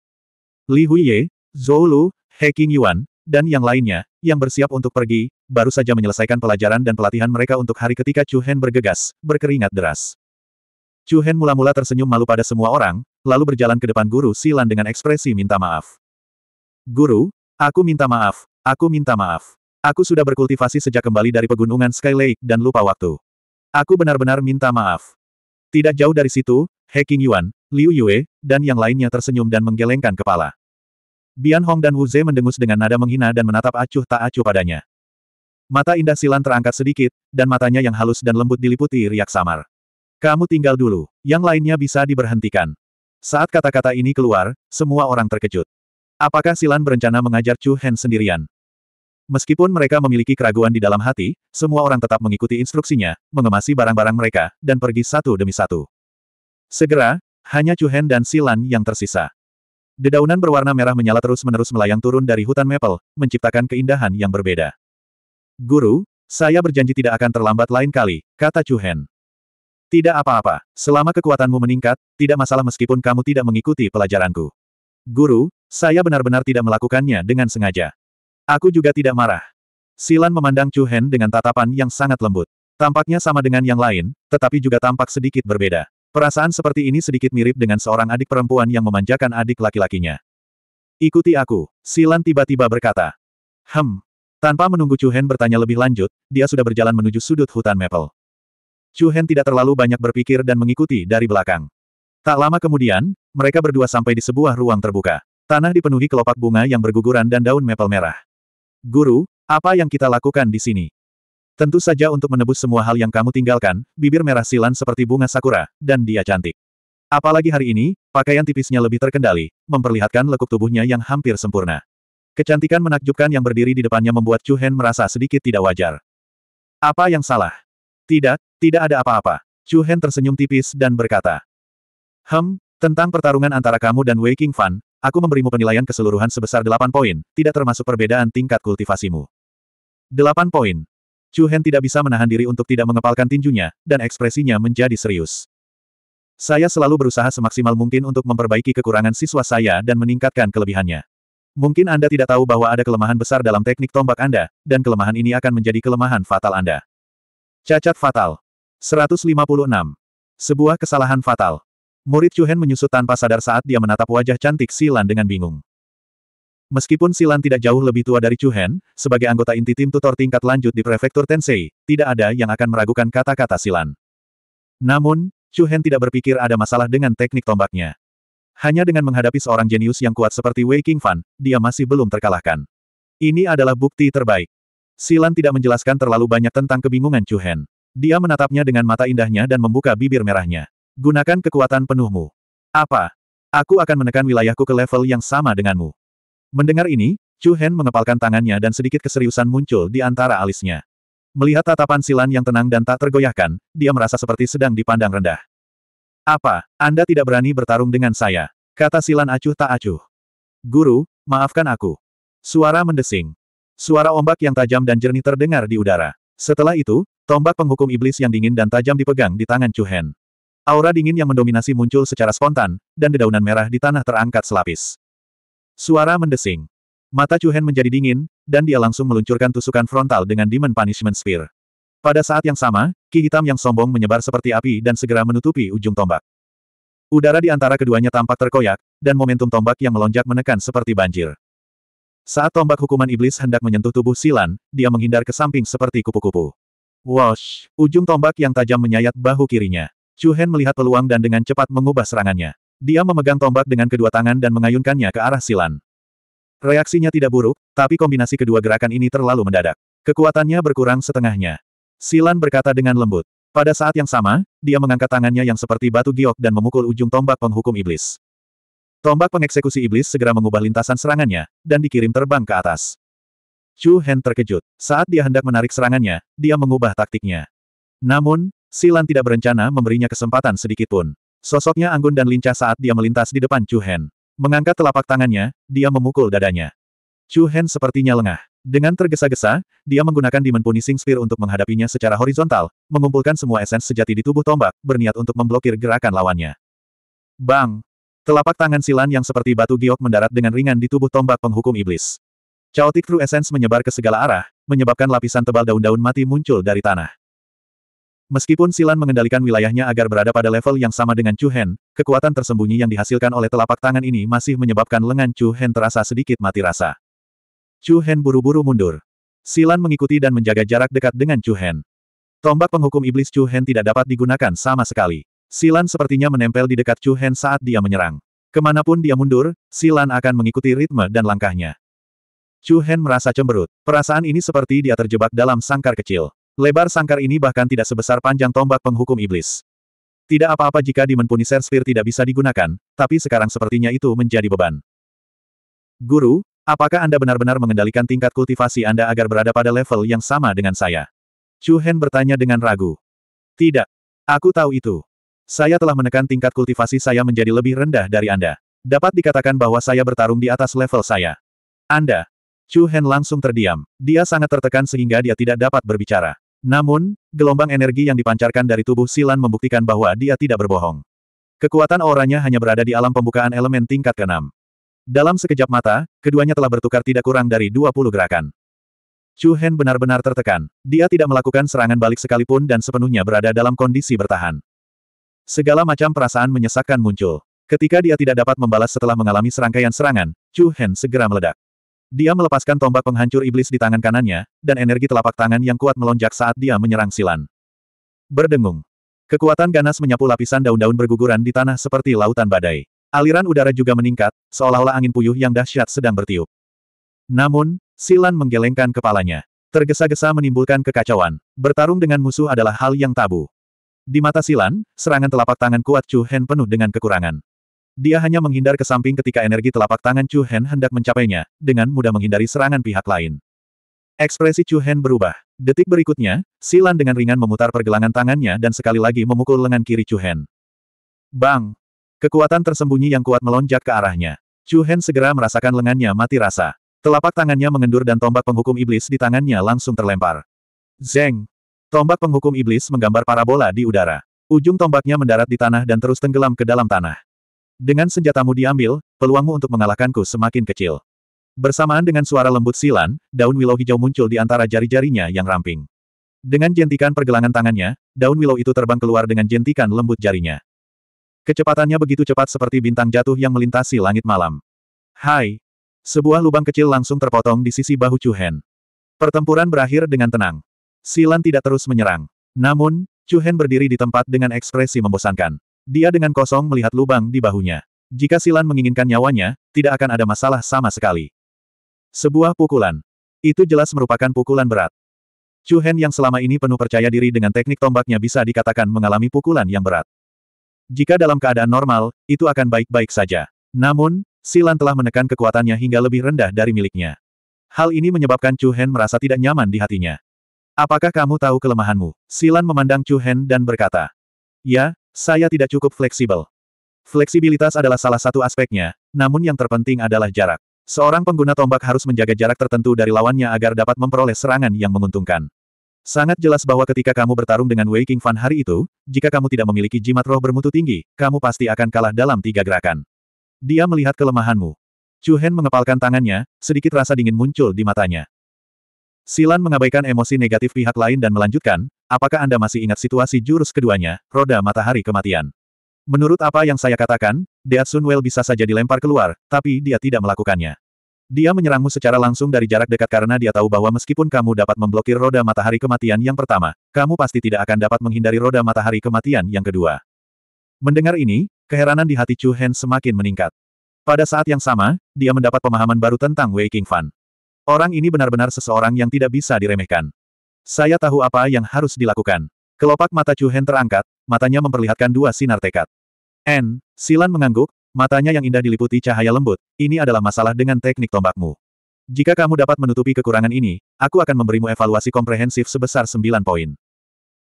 Li Huiye, Zhou Lu, He King Yuan, dan yang lainnya, yang bersiap untuk pergi, baru saja menyelesaikan pelajaran dan pelatihan mereka untuk hari ketika Chu Hen bergegas, berkeringat deras. Chu Hen mula-mula tersenyum malu pada semua orang, lalu berjalan ke depan guru Silan dengan ekspresi minta maaf. Guru, aku minta maaf, aku minta maaf. Aku sudah berkultivasi sejak kembali dari pegunungan Sky Lake dan lupa waktu. Aku benar-benar minta maaf. Tidak jauh dari situ, He King Yuan, Liu Yue, dan yang lainnya tersenyum dan menggelengkan kepala. Bian Hong dan Wu Ze mendengus dengan nada menghina dan menatap acuh tak acuh padanya. Mata indah Silan terangkat sedikit, dan matanya yang halus dan lembut diliputi riak samar. Kamu tinggal dulu, yang lainnya bisa diberhentikan. Saat kata-kata ini keluar, semua orang terkejut. Apakah Silan berencana mengajar Chu Hen sendirian? Meskipun mereka memiliki keraguan di dalam hati, semua orang tetap mengikuti instruksinya, mengemasi barang-barang mereka, dan pergi satu demi satu. Segera, hanya Chu Hen dan Silan yang tersisa. Dedaunan berwarna merah menyala terus-menerus melayang turun dari hutan maple, menciptakan keindahan yang berbeda. Guru, saya berjanji tidak akan terlambat lain kali, kata Chuhen. Tidak apa-apa, selama kekuatanmu meningkat, tidak masalah meskipun kamu tidak mengikuti pelajaranku. Guru, saya benar-benar tidak melakukannya dengan sengaja. Aku juga tidak marah. Silan memandang Chuhen dengan tatapan yang sangat lembut. Tampaknya sama dengan yang lain, tetapi juga tampak sedikit berbeda. Perasaan seperti ini sedikit mirip dengan seorang adik perempuan yang memanjakan adik laki-lakinya. Ikuti aku, Silan tiba-tiba berkata. Hem. Tanpa menunggu Chu Hen bertanya lebih lanjut, dia sudah berjalan menuju sudut hutan maple. Chu Hen tidak terlalu banyak berpikir dan mengikuti dari belakang. Tak lama kemudian, mereka berdua sampai di sebuah ruang terbuka. Tanah dipenuhi kelopak bunga yang berguguran dan daun maple merah. Guru, apa yang kita lakukan di sini? Tentu saja untuk menebus semua hal yang kamu tinggalkan, bibir merah silan seperti bunga sakura, dan dia cantik. Apalagi hari ini, pakaian tipisnya lebih terkendali, memperlihatkan lekuk tubuhnya yang hampir sempurna. Kecantikan menakjubkan yang berdiri di depannya membuat Chu Hen merasa sedikit tidak wajar. Apa yang salah? Tidak, tidak ada apa-apa. Chu Hen tersenyum tipis dan berkata. Hem, tentang pertarungan antara kamu dan Wei King Fan, aku memberimu penilaian keseluruhan sebesar 8 poin, tidak termasuk perbedaan tingkat kultivasimu. 8 poin, Chu Hen tidak bisa menahan diri untuk tidak mengepalkan tinjunya, dan ekspresinya menjadi serius. Saya selalu berusaha semaksimal mungkin untuk memperbaiki kekurangan siswa saya dan meningkatkan kelebihannya. Mungkin Anda tidak tahu bahwa ada kelemahan besar dalam teknik tombak Anda, dan kelemahan ini akan menjadi kelemahan fatal Anda. Cacat fatal. 156. Sebuah kesalahan fatal. Murid Chu Hen menyusut tanpa sadar saat dia menatap wajah cantik Silan dengan bingung. Meskipun Silan tidak jauh lebih tua dari Chuhen, sebagai anggota inti tim tutor tingkat lanjut di prefektur Tensei, tidak ada yang akan meragukan kata-kata Silan. Namun, Chuhen tidak berpikir ada masalah dengan teknik tombaknya. Hanya dengan menghadapi seorang jenius yang kuat seperti Wei King Fan, dia masih belum terkalahkan. Ini adalah bukti terbaik. Silan tidak menjelaskan terlalu banyak tentang kebingungan Chuhen. Dia menatapnya dengan mata indahnya dan membuka bibir merahnya. Gunakan kekuatan penuhmu. Apa? Aku akan menekan wilayahku ke level yang sama denganmu. Mendengar ini, Chu Hen mengepalkan tangannya dan sedikit keseriusan muncul di antara alisnya. Melihat tatapan Silan yang tenang dan tak tergoyahkan, dia merasa seperti sedang dipandang rendah. Apa, Anda tidak berani bertarung dengan saya? Kata Silan acuh tak acuh. Guru, maafkan aku. Suara mendesing. Suara ombak yang tajam dan jernih terdengar di udara. Setelah itu, tombak penghukum iblis yang dingin dan tajam dipegang di tangan Chu Hen. Aura dingin yang mendominasi muncul secara spontan, dan dedaunan merah di tanah terangkat selapis. Suara mendesing. Mata Chuhen menjadi dingin, dan dia langsung meluncurkan tusukan frontal dengan Demon Punishment Spear. Pada saat yang sama, ki hitam yang sombong menyebar seperti api dan segera menutupi ujung tombak. Udara di antara keduanya tampak terkoyak, dan momentum tombak yang melonjak menekan seperti banjir. Saat tombak hukuman iblis hendak menyentuh tubuh Silan, dia menghindar ke samping seperti kupu-kupu. Wash! Ujung tombak yang tajam menyayat bahu kirinya. Chuhen melihat peluang dan dengan cepat mengubah serangannya. Dia memegang tombak dengan kedua tangan dan mengayunkannya ke arah Silan. Reaksinya tidak buruk, tapi kombinasi kedua gerakan ini terlalu mendadak. Kekuatannya berkurang setengahnya. Silan berkata dengan lembut. Pada saat yang sama, dia mengangkat tangannya yang seperti batu giok dan memukul ujung tombak penghukum iblis. Tombak pengeksekusi iblis segera mengubah lintasan serangannya, dan dikirim terbang ke atas. Chu Hen terkejut. Saat dia hendak menarik serangannya, dia mengubah taktiknya. Namun, Silan tidak berencana memberinya kesempatan sedikitpun. Sosoknya anggun dan lincah saat dia melintas di depan Chu Hen. Mengangkat telapak tangannya, dia memukul dadanya. Chu Hen sepertinya lengah. Dengan tergesa-gesa, dia menggunakan Demon Punishing Spear untuk menghadapinya secara horizontal, mengumpulkan semua esens sejati di tubuh tombak, berniat untuk memblokir gerakan lawannya. Bang! Telapak tangan Silan yang seperti batu giok mendarat dengan ringan di tubuh tombak penghukum iblis. Chaotic True Essence menyebar ke segala arah, menyebabkan lapisan tebal daun-daun mati muncul dari tanah. Meskipun Silan mengendalikan wilayahnya agar berada pada level yang sama dengan Chu Hen, kekuatan tersembunyi yang dihasilkan oleh telapak tangan ini masih menyebabkan lengan Chu Hen terasa sedikit mati rasa. Chu Hen buru-buru mundur. Silan mengikuti dan menjaga jarak dekat dengan Chu Hen. Tombak penghukum iblis Chu Hen tidak dapat digunakan sama sekali. Silan sepertinya menempel di dekat Chu Hen saat dia menyerang. Kemanapun dia mundur, Silan akan mengikuti ritme dan langkahnya. Chu Hen merasa cemberut. Perasaan ini seperti dia terjebak dalam sangkar kecil. Lebar sangkar ini bahkan tidak sebesar panjang tombak penghukum iblis. Tidak apa-apa jika Demon Punisher Sphere tidak bisa digunakan, tapi sekarang sepertinya itu menjadi beban. Guru, apakah Anda benar-benar mengendalikan tingkat kultivasi Anda agar berada pada level yang sama dengan saya? Chu Hen bertanya dengan ragu. Tidak. Aku tahu itu. Saya telah menekan tingkat kultivasi saya menjadi lebih rendah dari Anda. Dapat dikatakan bahwa saya bertarung di atas level saya. Anda, Chu Hen langsung terdiam. Dia sangat tertekan sehingga dia tidak dapat berbicara. Namun, gelombang energi yang dipancarkan dari tubuh Silan membuktikan bahwa dia tidak berbohong. Kekuatan auranya hanya berada di alam pembukaan elemen tingkat ke-6. Dalam sekejap mata, keduanya telah bertukar tidak kurang dari 20 gerakan. Chu Hen benar-benar tertekan. Dia tidak melakukan serangan balik sekalipun dan sepenuhnya berada dalam kondisi bertahan. Segala macam perasaan menyesakkan muncul. Ketika dia tidak dapat membalas setelah mengalami serangkaian serangan, Chu Hen segera meledak. Dia melepaskan tombak penghancur iblis di tangan kanannya, dan energi telapak tangan yang kuat melonjak saat dia menyerang Silan. Berdengung. Kekuatan ganas menyapu lapisan daun-daun berguguran di tanah seperti lautan badai. Aliran udara juga meningkat, seolah-olah angin puyuh yang dahsyat sedang bertiup. Namun, Silan menggelengkan kepalanya. Tergesa-gesa menimbulkan kekacauan. Bertarung dengan musuh adalah hal yang tabu. Di mata Silan, serangan telapak tangan kuat Chu Hen penuh dengan kekurangan. Dia hanya menghindar ke samping ketika energi telapak tangan Chu Hen hendak mencapainya, dengan mudah menghindari serangan pihak lain. Ekspresi Chu Hen berubah. Detik berikutnya, Silan dengan ringan memutar pergelangan tangannya dan sekali lagi memukul lengan kiri Chu Hen. Bang! Kekuatan tersembunyi yang kuat melonjak ke arahnya. Chu Hen segera merasakan lengannya mati rasa. Telapak tangannya mengendur dan tombak penghukum iblis di tangannya langsung terlempar. Zeng! Tombak penghukum iblis menggambar parabola di udara. Ujung tombaknya mendarat di tanah dan terus tenggelam ke dalam tanah. Dengan senjatamu diambil, peluangmu untuk mengalahkanku semakin kecil. Bersamaan dengan suara lembut silan, daun willow hijau muncul di antara jari-jarinya yang ramping. Dengan jentikan pergelangan tangannya, daun willow itu terbang keluar dengan jentikan lembut jarinya. Kecepatannya begitu cepat seperti bintang jatuh yang melintasi langit malam. Hai! Sebuah lubang kecil langsung terpotong di sisi bahu Chu Pertempuran berakhir dengan tenang. Silan tidak terus menyerang. Namun, Chu berdiri di tempat dengan ekspresi membosankan. Dia dengan kosong melihat lubang di bahunya. Jika Silan menginginkan nyawanya, tidak akan ada masalah sama sekali. Sebuah pukulan. Itu jelas merupakan pukulan berat. Chu Hen yang selama ini penuh percaya diri dengan teknik tombaknya bisa dikatakan mengalami pukulan yang berat. Jika dalam keadaan normal, itu akan baik-baik saja. Namun, Silan telah menekan kekuatannya hingga lebih rendah dari miliknya. Hal ini menyebabkan Chu Hen merasa tidak nyaman di hatinya. Apakah kamu tahu kelemahanmu? Silan memandang Chu Hen dan berkata. Ya, saya tidak cukup fleksibel. Fleksibilitas adalah salah satu aspeknya, namun yang terpenting adalah jarak. Seorang pengguna tombak harus menjaga jarak tertentu dari lawannya agar dapat memperoleh serangan yang menguntungkan. Sangat jelas bahwa ketika kamu bertarung dengan Wei King Fan hari itu, jika kamu tidak memiliki jimat roh bermutu tinggi, kamu pasti akan kalah dalam tiga gerakan. Dia melihat kelemahanmu. Chu Hen mengepalkan tangannya, sedikit rasa dingin muncul di matanya. Silan mengabaikan emosi negatif pihak lain dan melanjutkan, Apakah Anda masih ingat situasi jurus keduanya, roda matahari kematian? Menurut apa yang saya katakan, Dead Sunwell bisa saja dilempar keluar, tapi dia tidak melakukannya. Dia menyerangmu secara langsung dari jarak dekat karena dia tahu bahwa meskipun kamu dapat memblokir roda matahari kematian yang pertama, kamu pasti tidak akan dapat menghindari roda matahari kematian yang kedua. Mendengar ini, keheranan di hati Chu Hen semakin meningkat. Pada saat yang sama, dia mendapat pemahaman baru tentang Wei King Fan. Orang ini benar-benar seseorang yang tidak bisa diremehkan. Saya tahu apa yang harus dilakukan. Kelopak mata Chu Hen terangkat, matanya memperlihatkan dua sinar tekad. N, Silan mengangguk, matanya yang indah diliputi cahaya lembut, ini adalah masalah dengan teknik tombakmu. Jika kamu dapat menutupi kekurangan ini, aku akan memberimu evaluasi komprehensif sebesar 9 poin.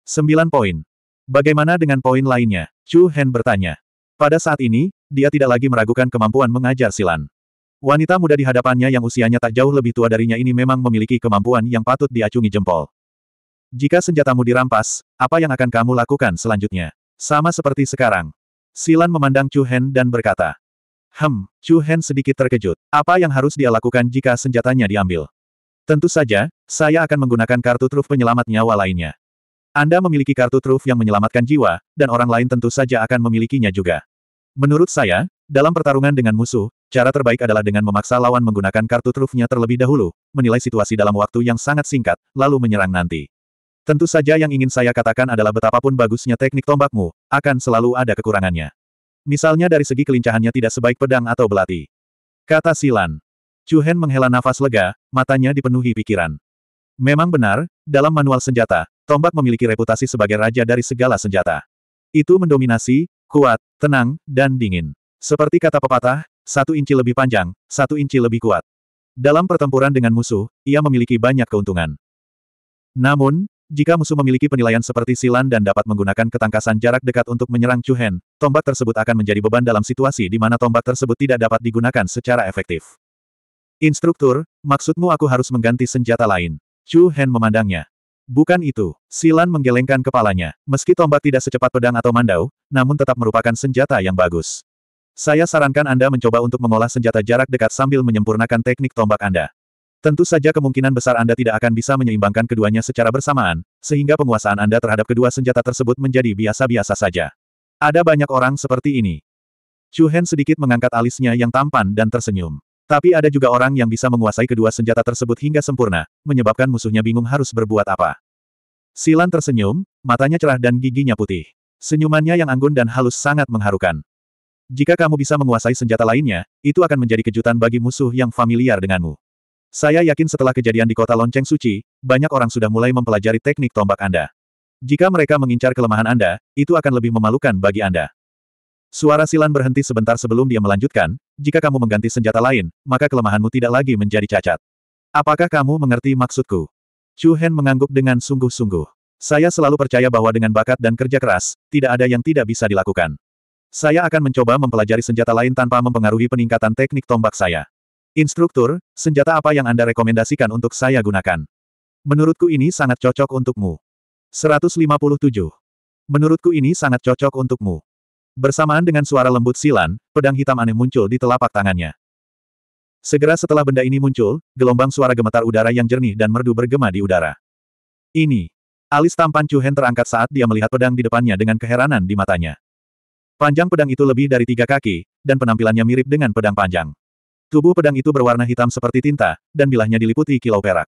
9 poin. Bagaimana dengan poin lainnya? Chu Hen bertanya. Pada saat ini, dia tidak lagi meragukan kemampuan mengajar Silan. Wanita muda di hadapannya yang usianya tak jauh lebih tua darinya ini memang memiliki kemampuan yang patut diacungi jempol. Jika senjatamu dirampas, apa yang akan kamu lakukan selanjutnya? Sama seperti sekarang. Silan memandang Chu Hen dan berkata. Hem, Chu Hen sedikit terkejut. Apa yang harus dia lakukan jika senjatanya diambil? Tentu saja, saya akan menggunakan kartu truf penyelamat nyawa lainnya. Anda memiliki kartu truf yang menyelamatkan jiwa, dan orang lain tentu saja akan memilikinya juga. Menurut saya, dalam pertarungan dengan musuh, cara terbaik adalah dengan memaksa lawan menggunakan kartu trufnya terlebih dahulu, menilai situasi dalam waktu yang sangat singkat, lalu menyerang nanti. Tentu saja yang ingin saya katakan adalah betapapun bagusnya teknik tombakmu, akan selalu ada kekurangannya. Misalnya dari segi kelincahannya tidak sebaik pedang atau belati. Kata Silan. Cuhen menghela nafas lega, matanya dipenuhi pikiran. Memang benar, dalam manual senjata, tombak memiliki reputasi sebagai raja dari segala senjata. Itu mendominasi, kuat, tenang, dan dingin. Seperti kata pepatah, satu inci lebih panjang, satu inci lebih kuat. Dalam pertempuran dengan musuh, ia memiliki banyak keuntungan. Namun, jika musuh memiliki penilaian seperti silan dan dapat menggunakan ketangkasan jarak dekat untuk menyerang Chu Hen, tombak tersebut akan menjadi beban dalam situasi di mana tombak tersebut tidak dapat digunakan secara efektif. Instruktur, maksudmu aku harus mengganti senjata lain? Chu Hen memandangnya. Bukan itu. Silan menggelengkan kepalanya. Meski tombak tidak secepat pedang atau mandau, namun tetap merupakan senjata yang bagus. Saya sarankan Anda mencoba untuk mengolah senjata jarak dekat sambil menyempurnakan teknik tombak Anda. Tentu saja kemungkinan besar Anda tidak akan bisa menyeimbangkan keduanya secara bersamaan, sehingga penguasaan Anda terhadap kedua senjata tersebut menjadi biasa-biasa saja. Ada banyak orang seperti ini. Chu Hen sedikit mengangkat alisnya yang tampan dan tersenyum. Tapi ada juga orang yang bisa menguasai kedua senjata tersebut hingga sempurna, menyebabkan musuhnya bingung harus berbuat apa. Silan tersenyum, matanya cerah dan giginya putih. Senyumannya yang anggun dan halus sangat mengharukan. Jika kamu bisa menguasai senjata lainnya, itu akan menjadi kejutan bagi musuh yang familiar denganmu. Saya yakin setelah kejadian di kota lonceng suci, banyak orang sudah mulai mempelajari teknik tombak Anda. Jika mereka mengincar kelemahan Anda, itu akan lebih memalukan bagi Anda. Suara Silan berhenti sebentar sebelum dia melanjutkan, jika kamu mengganti senjata lain, maka kelemahanmu tidak lagi menjadi cacat. Apakah kamu mengerti maksudku? Chu Hen mengangguk dengan sungguh-sungguh. Saya selalu percaya bahwa dengan bakat dan kerja keras, tidak ada yang tidak bisa dilakukan. Saya akan mencoba mempelajari senjata lain tanpa mempengaruhi peningkatan teknik tombak saya. Instruktur, senjata apa yang Anda rekomendasikan untuk saya gunakan? Menurutku ini sangat cocok untukmu. 157. Menurutku ini sangat cocok untukmu. Bersamaan dengan suara lembut silan, pedang hitam aneh muncul di telapak tangannya. Segera setelah benda ini muncul, gelombang suara gemetar udara yang jernih dan merdu bergema di udara. Ini. Alis tampan Chu Hen terangkat saat dia melihat pedang di depannya dengan keheranan di matanya. Panjang pedang itu lebih dari tiga kaki, dan penampilannya mirip dengan pedang panjang. Tubuh pedang itu berwarna hitam seperti tinta, dan bilahnya diliputi kilau perak.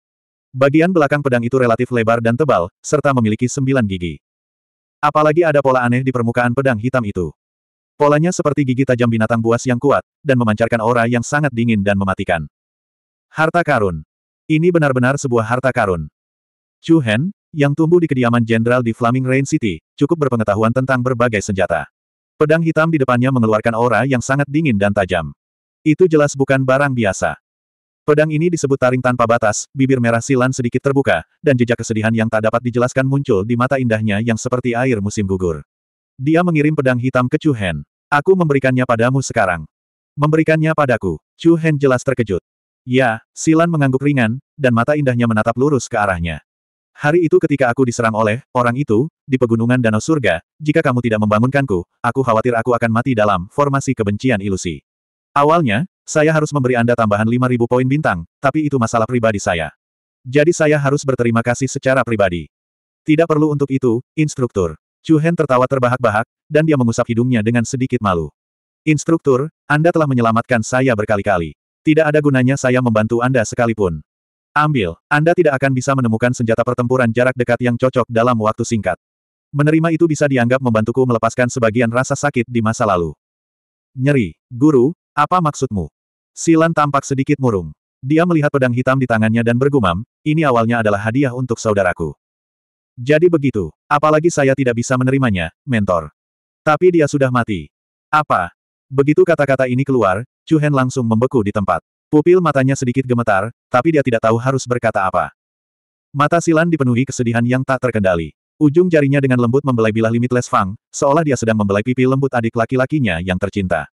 Bagian belakang pedang itu relatif lebar dan tebal, serta memiliki sembilan gigi. Apalagi ada pola aneh di permukaan pedang hitam itu. Polanya seperti gigi tajam binatang buas yang kuat, dan memancarkan aura yang sangat dingin dan mematikan. Harta karun. Ini benar-benar sebuah harta karun. Chu Hen, yang tumbuh di kediaman jenderal di Flaming Rain City, cukup berpengetahuan tentang berbagai senjata. Pedang hitam di depannya mengeluarkan aura yang sangat dingin dan tajam. Itu jelas bukan barang biasa. Pedang ini disebut taring tanpa batas, bibir merah silan sedikit terbuka, dan jejak kesedihan yang tak dapat dijelaskan muncul di mata indahnya yang seperti air musim gugur. Dia mengirim pedang hitam ke Chu Hen. Aku memberikannya padamu sekarang. Memberikannya padaku. Chu Hen jelas terkejut. Ya, Silan mengangguk ringan, dan mata indahnya menatap lurus ke arahnya. Hari itu ketika aku diserang oleh orang itu, di pegunungan Danau Surga, jika kamu tidak membangunkanku, aku khawatir aku akan mati dalam formasi kebencian ilusi. Awalnya, saya harus memberi Anda tambahan 5.000 poin bintang, tapi itu masalah pribadi saya. Jadi saya harus berterima kasih secara pribadi. Tidak perlu untuk itu, instruktur. Chu Hen tertawa terbahak-bahak, dan dia mengusap hidungnya dengan sedikit malu. Instruktur, Anda telah menyelamatkan saya berkali-kali. Tidak ada gunanya saya membantu Anda sekalipun. Ambil, Anda tidak akan bisa menemukan senjata pertempuran jarak dekat yang cocok dalam waktu singkat. Menerima itu bisa dianggap membantuku melepaskan sebagian rasa sakit di masa lalu. Nyeri, guru, apa maksudmu? Silan tampak sedikit murung. Dia melihat pedang hitam di tangannya dan bergumam, ini awalnya adalah hadiah untuk saudaraku. Jadi begitu, apalagi saya tidak bisa menerimanya, mentor. Tapi dia sudah mati. Apa? Begitu kata-kata ini keluar, Chu Hen langsung membeku di tempat. Pupil matanya sedikit gemetar, tapi dia tidak tahu harus berkata apa. Mata Silan dipenuhi kesedihan yang tak terkendali. Ujung jarinya dengan lembut membelai bilah Limitless Fang, seolah dia sedang membelai pipi lembut adik laki-lakinya yang tercinta.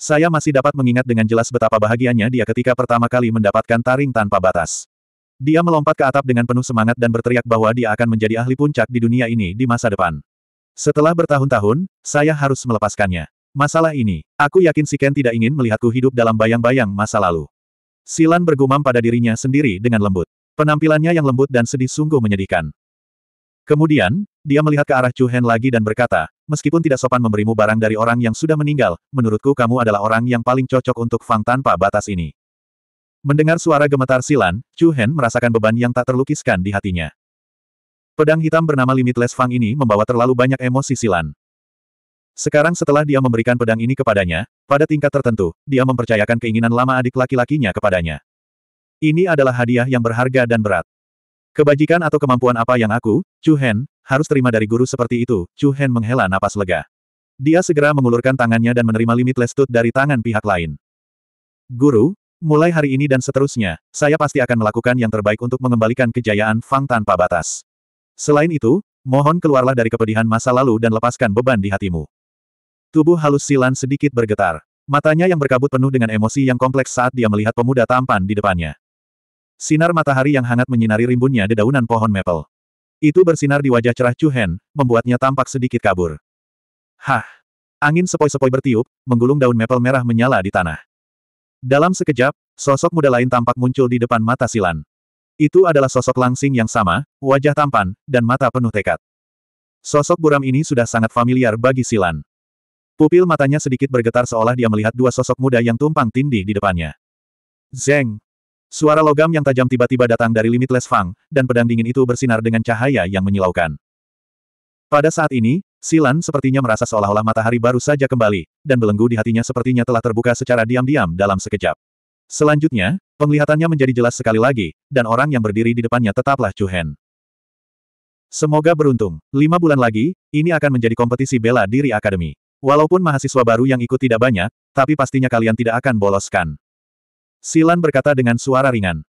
Saya masih dapat mengingat dengan jelas betapa bahagianya dia ketika pertama kali mendapatkan taring tanpa batas. Dia melompat ke atap dengan penuh semangat dan berteriak bahwa dia akan menjadi ahli puncak di dunia ini di masa depan. Setelah bertahun-tahun, saya harus melepaskannya. Masalah ini, aku yakin si Ken tidak ingin melihatku hidup dalam bayang-bayang masa lalu. Silan bergumam pada dirinya sendiri dengan lembut. Penampilannya yang lembut dan sedih sungguh menyedihkan. Kemudian, dia melihat ke arah Chu Hen lagi dan berkata, meskipun tidak sopan memberimu barang dari orang yang sudah meninggal, menurutku kamu adalah orang yang paling cocok untuk Fang tanpa batas ini. Mendengar suara gemetar silan, Chu Hen merasakan beban yang tak terlukiskan di hatinya. Pedang hitam bernama Limitless Fang ini membawa terlalu banyak emosi silan. Sekarang setelah dia memberikan pedang ini kepadanya, pada tingkat tertentu, dia mempercayakan keinginan lama adik laki-lakinya kepadanya. Ini adalah hadiah yang berharga dan berat. Kebajikan atau kemampuan apa yang aku, Chu Hen, harus terima dari guru seperti itu, Chu Hen menghela napas lega. Dia segera mengulurkan tangannya dan menerima limitless tut dari tangan pihak lain. Guru, mulai hari ini dan seterusnya, saya pasti akan melakukan yang terbaik untuk mengembalikan kejayaan Fang tanpa batas. Selain itu, mohon keluarlah dari kepedihan masa lalu dan lepaskan beban di hatimu. Tubuh halus Silan sedikit bergetar. Matanya yang berkabut penuh dengan emosi yang kompleks saat dia melihat pemuda tampan di depannya. Sinar matahari yang hangat menyinari rimbunnya dedaunan pohon maple. Itu bersinar di wajah cerah Chu Hen, membuatnya tampak sedikit kabur. Hah! Angin sepoi-sepoi bertiup, menggulung daun maple merah menyala di tanah. Dalam sekejap, sosok muda lain tampak muncul di depan mata Silan. Itu adalah sosok langsing yang sama, wajah tampan, dan mata penuh tekad. Sosok buram ini sudah sangat familiar bagi Silan. Pupil matanya sedikit bergetar seolah dia melihat dua sosok muda yang tumpang tindih di depannya. Zeng, Suara logam yang tajam tiba-tiba datang dari Limitless Fang, dan pedang dingin itu bersinar dengan cahaya yang menyilaukan. Pada saat ini, Silan sepertinya merasa seolah-olah matahari baru saja kembali, dan belenggu di hatinya sepertinya telah terbuka secara diam-diam dalam sekejap. Selanjutnya, penglihatannya menjadi jelas sekali lagi, dan orang yang berdiri di depannya tetaplah Chu Hen. Semoga beruntung, lima bulan lagi, ini akan menjadi kompetisi bela diri akademi. Walaupun mahasiswa baru yang ikut tidak banyak, tapi pastinya kalian tidak akan boloskan. Silan berkata dengan suara ringan.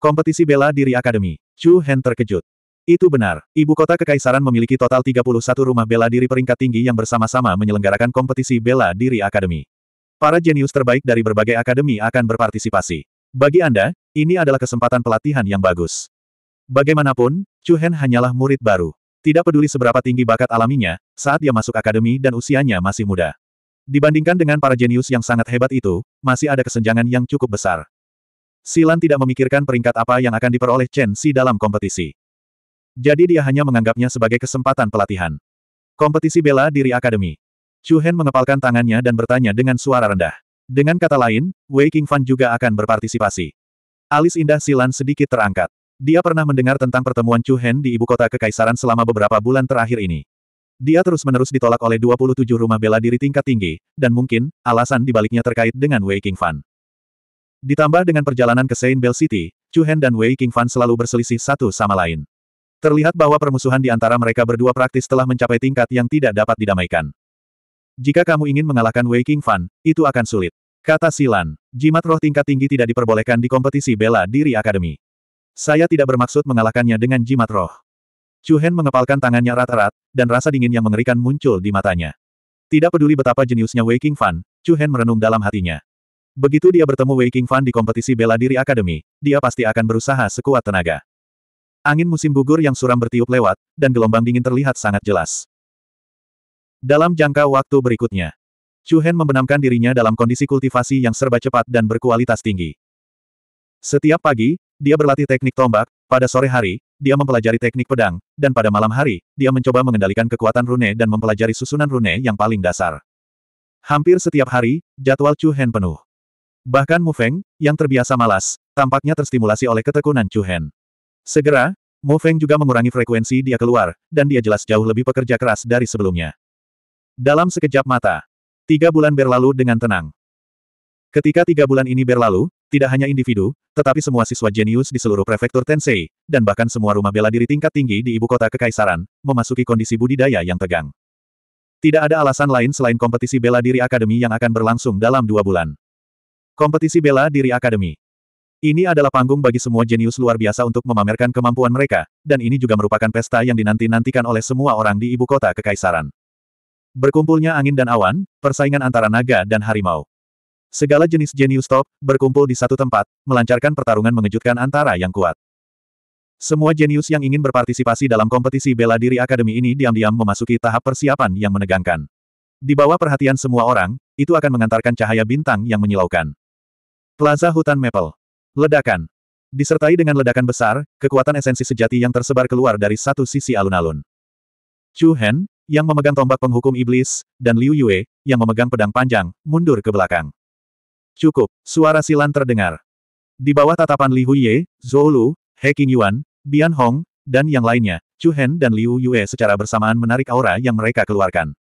Kompetisi bela diri akademi. Chu Hen terkejut. Itu benar, ibu kota kekaisaran memiliki total 31 rumah bela diri peringkat tinggi yang bersama-sama menyelenggarakan kompetisi bela diri akademi. Para jenius terbaik dari berbagai akademi akan berpartisipasi. Bagi Anda, ini adalah kesempatan pelatihan yang bagus. Bagaimanapun, Chu Hen hanyalah murid baru. Tidak peduli seberapa tinggi bakat alaminya, saat dia masuk akademi dan usianya masih muda. Dibandingkan dengan para jenius yang sangat hebat itu, masih ada kesenjangan yang cukup besar. Silan tidak memikirkan peringkat apa yang akan diperoleh Chen Si dalam kompetisi. Jadi dia hanya menganggapnya sebagai kesempatan pelatihan. Kompetisi bela diri akademi. Chu Hen mengepalkan tangannya dan bertanya dengan suara rendah. Dengan kata lain, Wei King Fan juga akan berpartisipasi. Alis indah Silan sedikit terangkat. Dia pernah mendengar tentang pertemuan Chu Hen di ibu kota kekaisaran selama beberapa bulan terakhir ini. Dia terus-menerus ditolak oleh 27 rumah bela diri tingkat tinggi, dan mungkin, alasan dibaliknya terkait dengan Wei Qingfan. Ditambah dengan perjalanan ke Saint Bell City, Chu Hen dan Wei Qingfan selalu berselisih satu sama lain. Terlihat bahwa permusuhan di antara mereka berdua praktis telah mencapai tingkat yang tidak dapat didamaikan. Jika kamu ingin mengalahkan Wei Qingfan, itu akan sulit. Kata Silan, jimat roh tingkat tinggi tidak diperbolehkan di kompetisi bela diri akademi. Saya tidak bermaksud mengalahkannya dengan jimat roh. Chu Hen mengepalkan tangannya rata rat dan rasa dingin yang mengerikan muncul di matanya. Tidak peduli betapa jeniusnya Wei King Fan, Chu Hen merenung dalam hatinya. Begitu dia bertemu Wei King Fan di kompetisi bela diri akademi, dia pasti akan berusaha sekuat tenaga. Angin musim gugur yang suram bertiup lewat, dan gelombang dingin terlihat sangat jelas. Dalam jangka waktu berikutnya, Chu Hen membenamkan dirinya dalam kondisi kultivasi yang serba cepat dan berkualitas tinggi. Setiap pagi, dia berlatih teknik tombak, pada sore hari, dia mempelajari teknik pedang, dan pada malam hari, dia mencoba mengendalikan kekuatan rune dan mempelajari susunan rune yang paling dasar. Hampir setiap hari, jadwal Chu Hen penuh. Bahkan Mu Feng, yang terbiasa malas, tampaknya terstimulasi oleh ketekunan Chu Hen. Segera, Mu Feng juga mengurangi frekuensi dia keluar, dan dia jelas jauh lebih pekerja keras dari sebelumnya. Dalam sekejap mata, tiga bulan berlalu dengan tenang. Ketika tiga bulan ini berlalu, tidak hanya individu, tetapi semua siswa jenius di seluruh prefektur Tensei, dan bahkan semua rumah bela diri tingkat tinggi di ibu kota kekaisaran, memasuki kondisi budidaya yang tegang. Tidak ada alasan lain selain kompetisi bela diri akademi yang akan berlangsung dalam dua bulan. Kompetisi bela diri akademi. Ini adalah panggung bagi semua jenius luar biasa untuk memamerkan kemampuan mereka, dan ini juga merupakan pesta yang dinanti-nantikan oleh semua orang di ibu kota kekaisaran. Berkumpulnya angin dan awan, persaingan antara naga dan harimau. Segala jenis jenius top, berkumpul di satu tempat, melancarkan pertarungan mengejutkan antara yang kuat. Semua jenius yang ingin berpartisipasi dalam kompetisi bela diri akademi ini diam-diam memasuki tahap persiapan yang menegangkan. Di bawah perhatian semua orang, itu akan mengantarkan cahaya bintang yang menyilaukan. Plaza Hutan Maple. Ledakan. Disertai dengan ledakan besar, kekuatan esensi sejati yang tersebar keluar dari satu sisi alun-alun. Chu Hen, yang memegang tombak penghukum iblis, dan Liu Yue, yang memegang pedang panjang, mundur ke belakang. Cukup, suara silan terdengar. Di bawah tatapan Li Huiye, Zhou Lu, He Qingyuan, Bian Hong, dan yang lainnya, Chu Hen dan Liu Yue secara bersamaan menarik aura yang mereka keluarkan.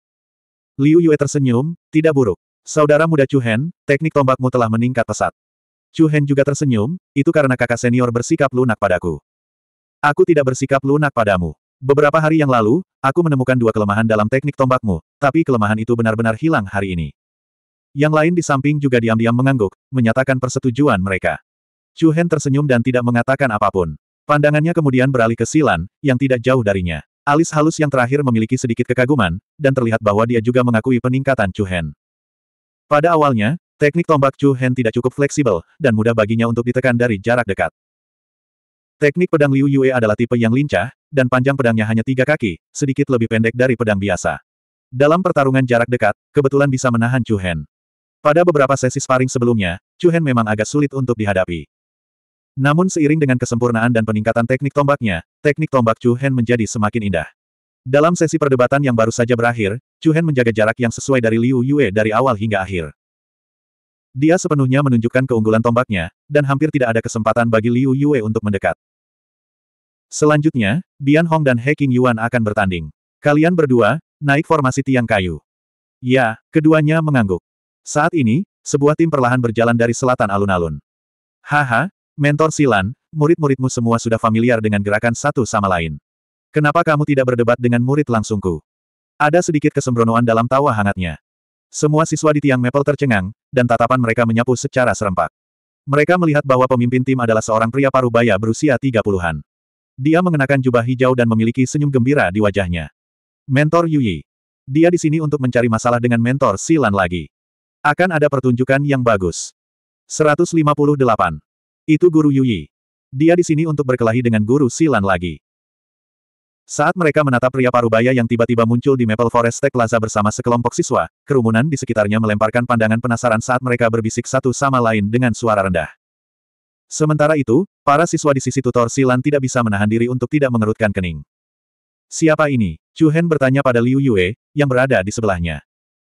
Liu Yue tersenyum, tidak buruk. Saudara muda Chu Hen, teknik tombakmu telah meningkat pesat. Chu Hen juga tersenyum, itu karena kakak senior bersikap lunak padaku. Aku tidak bersikap lunak padamu. Beberapa hari yang lalu, aku menemukan dua kelemahan dalam teknik tombakmu, tapi kelemahan itu benar-benar hilang hari ini. Yang lain di samping juga diam-diam mengangguk, menyatakan persetujuan mereka. Chu Hen tersenyum dan tidak mengatakan apapun. Pandangannya kemudian beralih ke Silan, yang tidak jauh darinya. Alis halus yang terakhir memiliki sedikit kekaguman, dan terlihat bahwa dia juga mengakui peningkatan Chu Hen. Pada awalnya, teknik tombak Chu Hen tidak cukup fleksibel, dan mudah baginya untuk ditekan dari jarak dekat. Teknik pedang Liu Yue adalah tipe yang lincah, dan panjang pedangnya hanya tiga kaki, sedikit lebih pendek dari pedang biasa. Dalam pertarungan jarak dekat, kebetulan bisa menahan Chu Hen. Pada beberapa sesi sparring sebelumnya, Chu Hen memang agak sulit untuk dihadapi. Namun seiring dengan kesempurnaan dan peningkatan teknik tombaknya, teknik tombak Chu Hen menjadi semakin indah. Dalam sesi perdebatan yang baru saja berakhir, Chu Hen menjaga jarak yang sesuai dari Liu Yue dari awal hingga akhir. Dia sepenuhnya menunjukkan keunggulan tombaknya, dan hampir tidak ada kesempatan bagi Liu Yue untuk mendekat. Selanjutnya, Bian Hong dan He King Yuan akan bertanding. Kalian berdua, naik formasi tiang kayu. Ya, keduanya mengangguk. Saat ini, sebuah tim perlahan berjalan dari selatan alun-alun. Haha, mentor Silan, murid-muridmu semua sudah familiar dengan gerakan satu sama lain. Kenapa kamu tidak berdebat dengan murid langsungku? Ada sedikit kesembronoan dalam tawa hangatnya. Semua siswa di tiang Maple tercengang, dan tatapan mereka menyapu secara serempak. Mereka melihat bahwa pemimpin tim adalah seorang pria parubaya berusia 30-an. Dia mengenakan jubah hijau dan memiliki senyum gembira di wajahnya. Mentor Yuyi. Dia di sini untuk mencari masalah dengan mentor Silan lagi. Akan ada pertunjukan yang bagus. 158. Itu Guru Yuyi. Dia di sini untuk berkelahi dengan Guru Silan lagi. Saat mereka menatap pria parubaya yang tiba-tiba muncul di Maple Forest Tech Plaza bersama sekelompok siswa, kerumunan di sekitarnya melemparkan pandangan penasaran saat mereka berbisik satu sama lain dengan suara rendah. Sementara itu, para siswa di sisi tutor Silan tidak bisa menahan diri untuk tidak mengerutkan kening. Siapa ini? Chu Hen bertanya pada Liu Yue, yang berada di sebelahnya.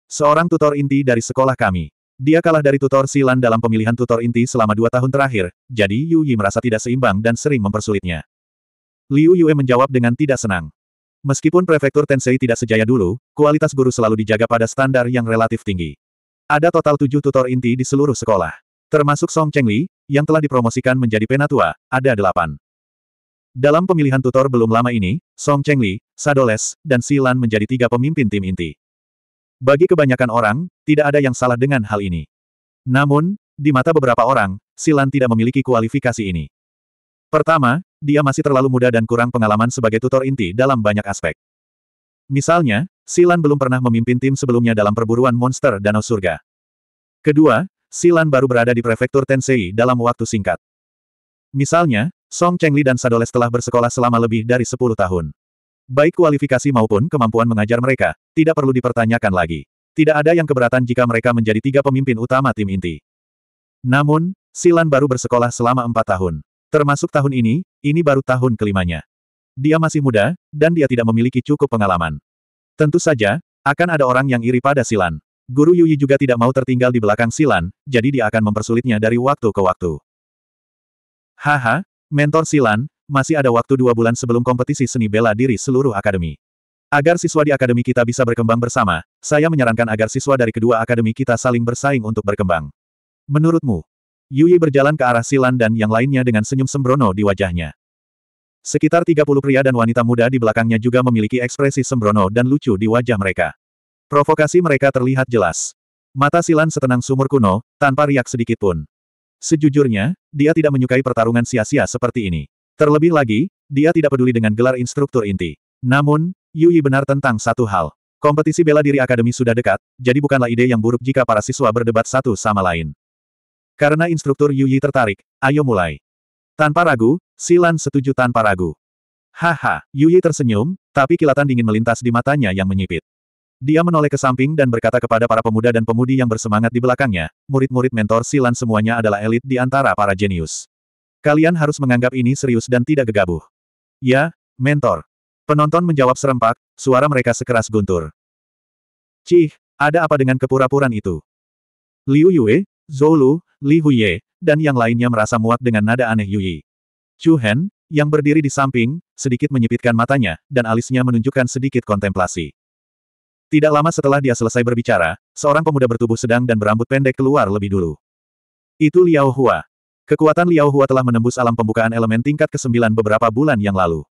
Seorang tutor inti dari sekolah kami. Dia kalah dari tutor Silan dalam pemilihan tutor inti selama dua tahun terakhir, jadi Yu Yi merasa tidak seimbang dan sering mempersulitnya. Liu Yue menjawab dengan tidak senang. Meskipun prefektur Tensei tidak sejaya dulu, kualitas guru selalu dijaga pada standar yang relatif tinggi. Ada total tujuh tutor inti di seluruh sekolah. Termasuk Song Cheng Li, yang telah dipromosikan menjadi penatua, ada delapan. Dalam pemilihan tutor belum lama ini, Song Chengli, Sadoles, dan Silan menjadi tiga pemimpin tim inti. Bagi kebanyakan orang, tidak ada yang salah dengan hal ini. Namun, di mata beberapa orang, Silan tidak memiliki kualifikasi ini. Pertama, dia masih terlalu muda dan kurang pengalaman sebagai tutor inti dalam banyak aspek. Misalnya, Silan belum pernah memimpin tim sebelumnya dalam perburuan monster Danau Surga. Kedua, Silan baru berada di prefektur Tensei dalam waktu singkat. Misalnya, Song Chengli dan Sadoles telah bersekolah selama lebih dari 10 tahun. Baik kualifikasi maupun kemampuan mengajar mereka, tidak perlu dipertanyakan lagi. Tidak ada yang keberatan jika mereka menjadi tiga pemimpin utama tim inti. Namun, Silan baru bersekolah selama empat tahun. Termasuk tahun ini, ini baru tahun kelimanya. Dia masih muda, dan dia tidak memiliki cukup pengalaman. Tentu saja, akan ada orang yang iri pada Silan. Guru Yuyi juga tidak mau tertinggal di belakang Silan, jadi dia akan mempersulitnya dari waktu ke waktu. Haha, mentor Silan, masih ada waktu dua bulan sebelum kompetisi seni bela diri seluruh akademi. Agar siswa di akademi kita bisa berkembang bersama, saya menyarankan agar siswa dari kedua akademi kita saling bersaing untuk berkembang. Menurutmu? Yui berjalan ke arah Silan dan yang lainnya dengan senyum sembrono di wajahnya. Sekitar 30 pria dan wanita muda di belakangnya juga memiliki ekspresi sembrono dan lucu di wajah mereka. Provokasi mereka terlihat jelas. Mata Silan setenang sumur kuno, tanpa riak sedikit pun. Sejujurnya, dia tidak menyukai pertarungan sia-sia seperti ini. Terlebih lagi, dia tidak peduli dengan gelar instruktur inti. Namun, Yui benar tentang satu hal. Kompetisi bela diri akademi sudah dekat, jadi bukanlah ide yang buruk jika para siswa berdebat satu sama lain. Karena instruktur Yui tertarik, ayo mulai. Tanpa ragu, Silan setuju tanpa ragu. Haha, Yui tersenyum, tapi kilatan dingin melintas di matanya yang menyipit. Dia menoleh ke samping dan berkata kepada para pemuda dan pemudi yang bersemangat di belakangnya, murid-murid mentor Silan semuanya adalah elit di antara para jenius. Kalian harus menganggap ini serius dan tidak gegabah. Ya, mentor. Penonton menjawab serempak, suara mereka sekeras guntur. Cih, ada apa dengan kepura-puran itu? Liu Yue, Zhou Lu, Li Huye, dan yang lainnya merasa muak dengan nada aneh Yui. Chu Hen, yang berdiri di samping, sedikit menyipitkan matanya, dan alisnya menunjukkan sedikit kontemplasi. Tidak lama setelah dia selesai berbicara, seorang pemuda bertubuh sedang dan berambut pendek keluar lebih dulu. Itu Liao Hua, Kekuatan Liao Hua telah menembus alam pembukaan elemen tingkat ke-9 beberapa bulan yang lalu.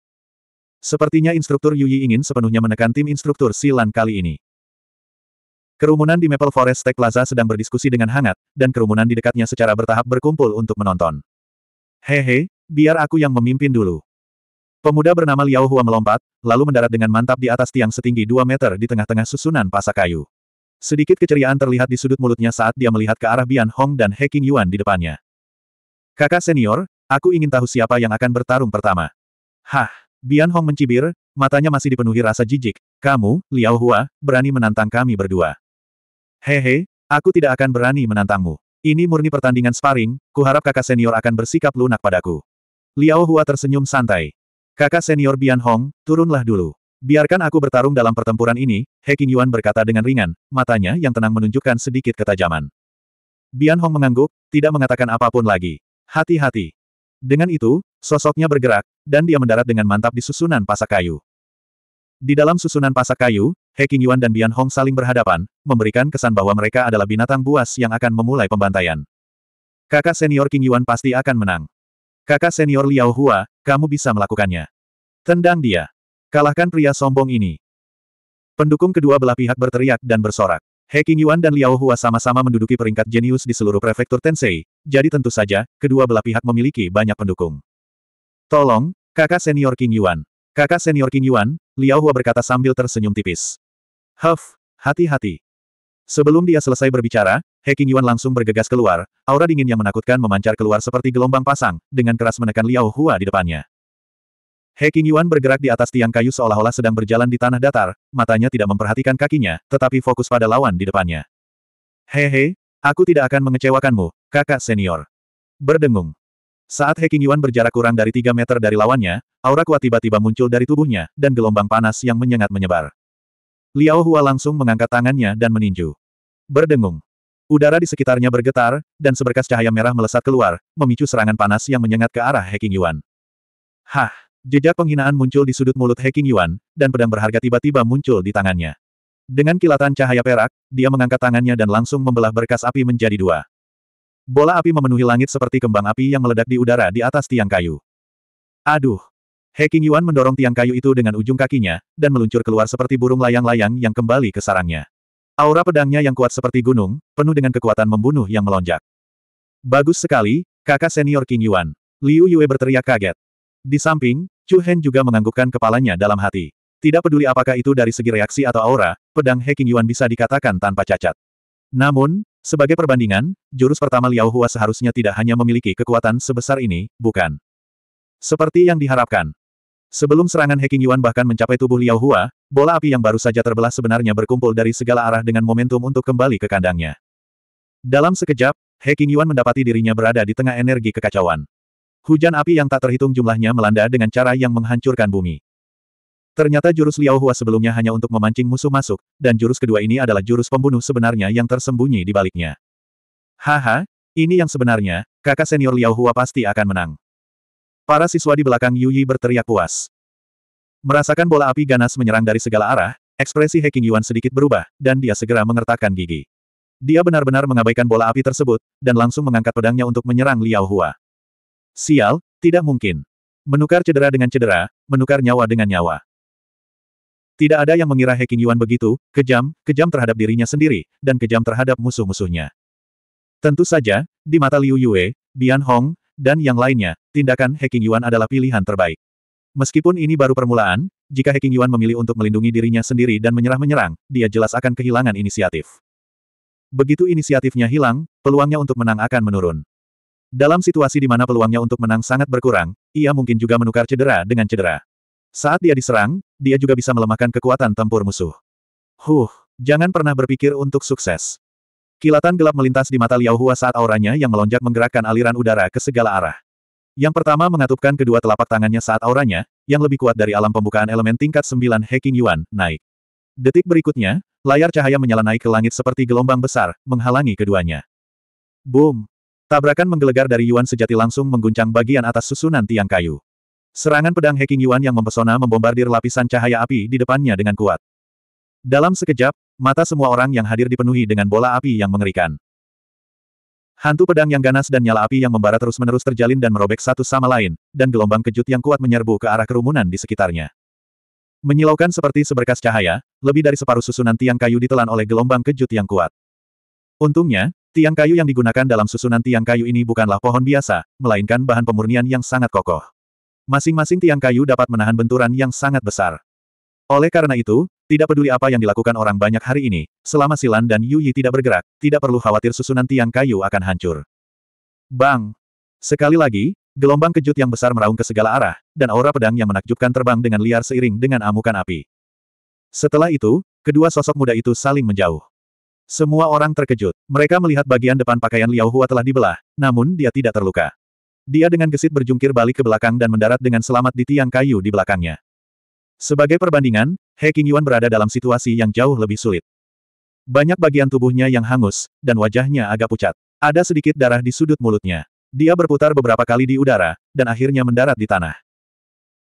Sepertinya instruktur Yuyi ingin sepenuhnya menekan tim instruktur Silan kali ini. Kerumunan di Maple Forest Tech Plaza sedang berdiskusi dengan hangat, dan kerumunan di dekatnya secara bertahap berkumpul untuk menonton. Hehe, biar aku yang memimpin dulu. Pemuda bernama Liao Hua melompat, lalu mendarat dengan mantap di atas tiang setinggi 2 meter di tengah-tengah susunan pasak kayu. Sedikit keceriaan terlihat di sudut mulutnya saat dia melihat ke arah Bian Hong dan Heking Yuan di depannya. Kakak senior, aku ingin tahu siapa yang akan bertarung pertama. Hah, Bian Hong mencibir, matanya masih dipenuhi rasa jijik. Kamu, Liao Hua, berani menantang kami berdua. Hehe, aku tidak akan berani menantangmu. Ini murni pertandingan sparring, kuharap kakak senior akan bersikap lunak padaku. Liao Hua tersenyum santai. Kakak senior Bian Hong, turunlah dulu. Biarkan aku bertarung dalam pertempuran ini, He King Yuan berkata dengan ringan, matanya yang tenang menunjukkan sedikit ketajaman. Bian Hong mengangguk, tidak mengatakan apapun lagi. Hati-hati. Dengan itu, sosoknya bergerak, dan dia mendarat dengan mantap di susunan pasak kayu. Di dalam susunan pasak kayu, He Qingyuan dan Bian Hong saling berhadapan, memberikan kesan bahwa mereka adalah binatang buas yang akan memulai pembantaian. Kakak senior King Yuan pasti akan menang. Kakak senior Liao Hua, kamu bisa melakukannya. Tendang dia. Kalahkan pria sombong ini. Pendukung kedua belah pihak berteriak dan bersorak. He Yuan dan Liao Hua sama-sama menduduki peringkat jenius di seluruh prefektur Tensei, jadi tentu saja, kedua belah pihak memiliki banyak pendukung. Tolong, kakak senior Yuan. Kakak senior Yuan, Liao Hua berkata sambil tersenyum tipis. Huff, hati-hati. Sebelum dia selesai berbicara, He Yuan langsung bergegas keluar, aura dingin yang menakutkan memancar keluar seperti gelombang pasang, dengan keras menekan Liao Hua di depannya. He Yuan bergerak di atas tiang kayu seolah-olah sedang berjalan di tanah datar, matanya tidak memperhatikan kakinya, tetapi fokus pada lawan di depannya. Hehe, aku tidak akan mengecewakanmu, kakak senior. Berdengung. Saat He Yuan berjarak kurang dari 3 meter dari lawannya, aura kuat tiba-tiba muncul dari tubuhnya, dan gelombang panas yang menyengat menyebar. Liao Hua langsung mengangkat tangannya dan meninju. Berdengung. Udara di sekitarnya bergetar, dan seberkas cahaya merah melesat keluar, memicu serangan panas yang menyengat ke arah He Yuan. Hah! Jejak penghinaan muncul di sudut mulut Heking Yuan, dan pedang berharga tiba-tiba muncul di tangannya. Dengan kilatan cahaya perak, dia mengangkat tangannya dan langsung membelah berkas api menjadi dua. Bola api memenuhi langit seperti kembang api yang meledak di udara di atas tiang kayu. Aduh! Heking Yuan mendorong tiang kayu itu dengan ujung kakinya, dan meluncur keluar seperti burung layang-layang yang kembali ke sarangnya. Aura pedangnya yang kuat seperti gunung, penuh dengan kekuatan membunuh yang melonjak. Bagus sekali, kakak senior King Yuan. Liu Yue berteriak kaget. Di samping, Chu Hen juga menganggukkan kepalanya dalam hati. Tidak peduli apakah itu dari segi reaksi atau aura, pedang Heking Yuan bisa dikatakan tanpa cacat. Namun, sebagai perbandingan, jurus pertama Liao Hua seharusnya tidak hanya memiliki kekuatan sebesar ini, bukan. Seperti yang diharapkan. Sebelum serangan Heking Yuan bahkan mencapai tubuh Liao Hua, bola api yang baru saja terbelah sebenarnya berkumpul dari segala arah dengan momentum untuk kembali ke kandangnya. Dalam sekejap, Heking Yuan mendapati dirinya berada di tengah energi kekacauan. Hujan api yang tak terhitung jumlahnya melanda dengan cara yang menghancurkan bumi. Ternyata jurus Liao Hua sebelumnya hanya untuk memancing musuh masuk, dan jurus kedua ini adalah jurus pembunuh sebenarnya yang tersembunyi di baliknya. Haha, ini yang sebenarnya, kakak senior Liao Hua pasti akan menang. Para siswa di belakang Yu Yi berteriak puas. Merasakan bola api ganas menyerang dari segala arah, ekspresi Heking Yuan sedikit berubah, dan dia segera mengertakkan gigi. Dia benar-benar mengabaikan bola api tersebut, dan langsung mengangkat pedangnya untuk menyerang Liao Hua. Sial, tidak mungkin. Menukar cedera dengan cedera, menukar nyawa dengan nyawa. Tidak ada yang mengira Heking Yuan begitu, kejam, kejam terhadap dirinya sendiri, dan kejam terhadap musuh-musuhnya. Tentu saja, di mata Liu Yue, Bian Hong, dan yang lainnya, tindakan Heking Yuan adalah pilihan terbaik. Meskipun ini baru permulaan, jika Heking Yuan memilih untuk melindungi dirinya sendiri dan menyerah-menyerang, dia jelas akan kehilangan inisiatif. Begitu inisiatifnya hilang, peluangnya untuk menang akan menurun. Dalam situasi di mana peluangnya untuk menang sangat berkurang, ia mungkin juga menukar cedera dengan cedera. Saat dia diserang, dia juga bisa melemahkan kekuatan tempur musuh. Huh, jangan pernah berpikir untuk sukses. Kilatan gelap melintas di mata Liao Hua saat auranya yang melonjak menggerakkan aliran udara ke segala arah. Yang pertama mengatupkan kedua telapak tangannya saat auranya, yang lebih kuat dari alam pembukaan elemen tingkat 9 Heking Yuan, naik. Detik berikutnya, layar cahaya menyala naik ke langit seperti gelombang besar, menghalangi keduanya. Boom! Tabrakan menggelegar dari Yuan sejati langsung mengguncang bagian atas susunan tiang kayu. Serangan pedang Heking Yuan yang mempesona membombardir lapisan cahaya api di depannya dengan kuat. Dalam sekejap, mata semua orang yang hadir dipenuhi dengan bola api yang mengerikan. Hantu pedang yang ganas dan nyala api yang membara terus-menerus terjalin dan merobek satu sama lain, dan gelombang kejut yang kuat menyerbu ke arah kerumunan di sekitarnya. Menyilaukan seperti seberkas cahaya, lebih dari separuh susunan tiang kayu ditelan oleh gelombang kejut yang kuat. Untungnya, Tiang kayu yang digunakan dalam susunan tiang kayu ini bukanlah pohon biasa, melainkan bahan pemurnian yang sangat kokoh. Masing-masing tiang kayu dapat menahan benturan yang sangat besar. Oleh karena itu, tidak peduli apa yang dilakukan orang banyak hari ini, selama Silan dan Yuyi tidak bergerak, tidak perlu khawatir susunan tiang kayu akan hancur. Bang! Sekali lagi, gelombang kejut yang besar meraung ke segala arah, dan aura pedang yang menakjubkan terbang dengan liar seiring dengan amukan api. Setelah itu, kedua sosok muda itu saling menjauh. Semua orang terkejut. Mereka melihat bagian depan pakaian Liao Hua telah dibelah, namun dia tidak terluka. Dia dengan gesit berjungkir balik ke belakang dan mendarat dengan selamat di tiang kayu di belakangnya. Sebagai perbandingan, He King Yuan berada dalam situasi yang jauh lebih sulit. Banyak bagian tubuhnya yang hangus, dan wajahnya agak pucat. Ada sedikit darah di sudut mulutnya. Dia berputar beberapa kali di udara, dan akhirnya mendarat di tanah.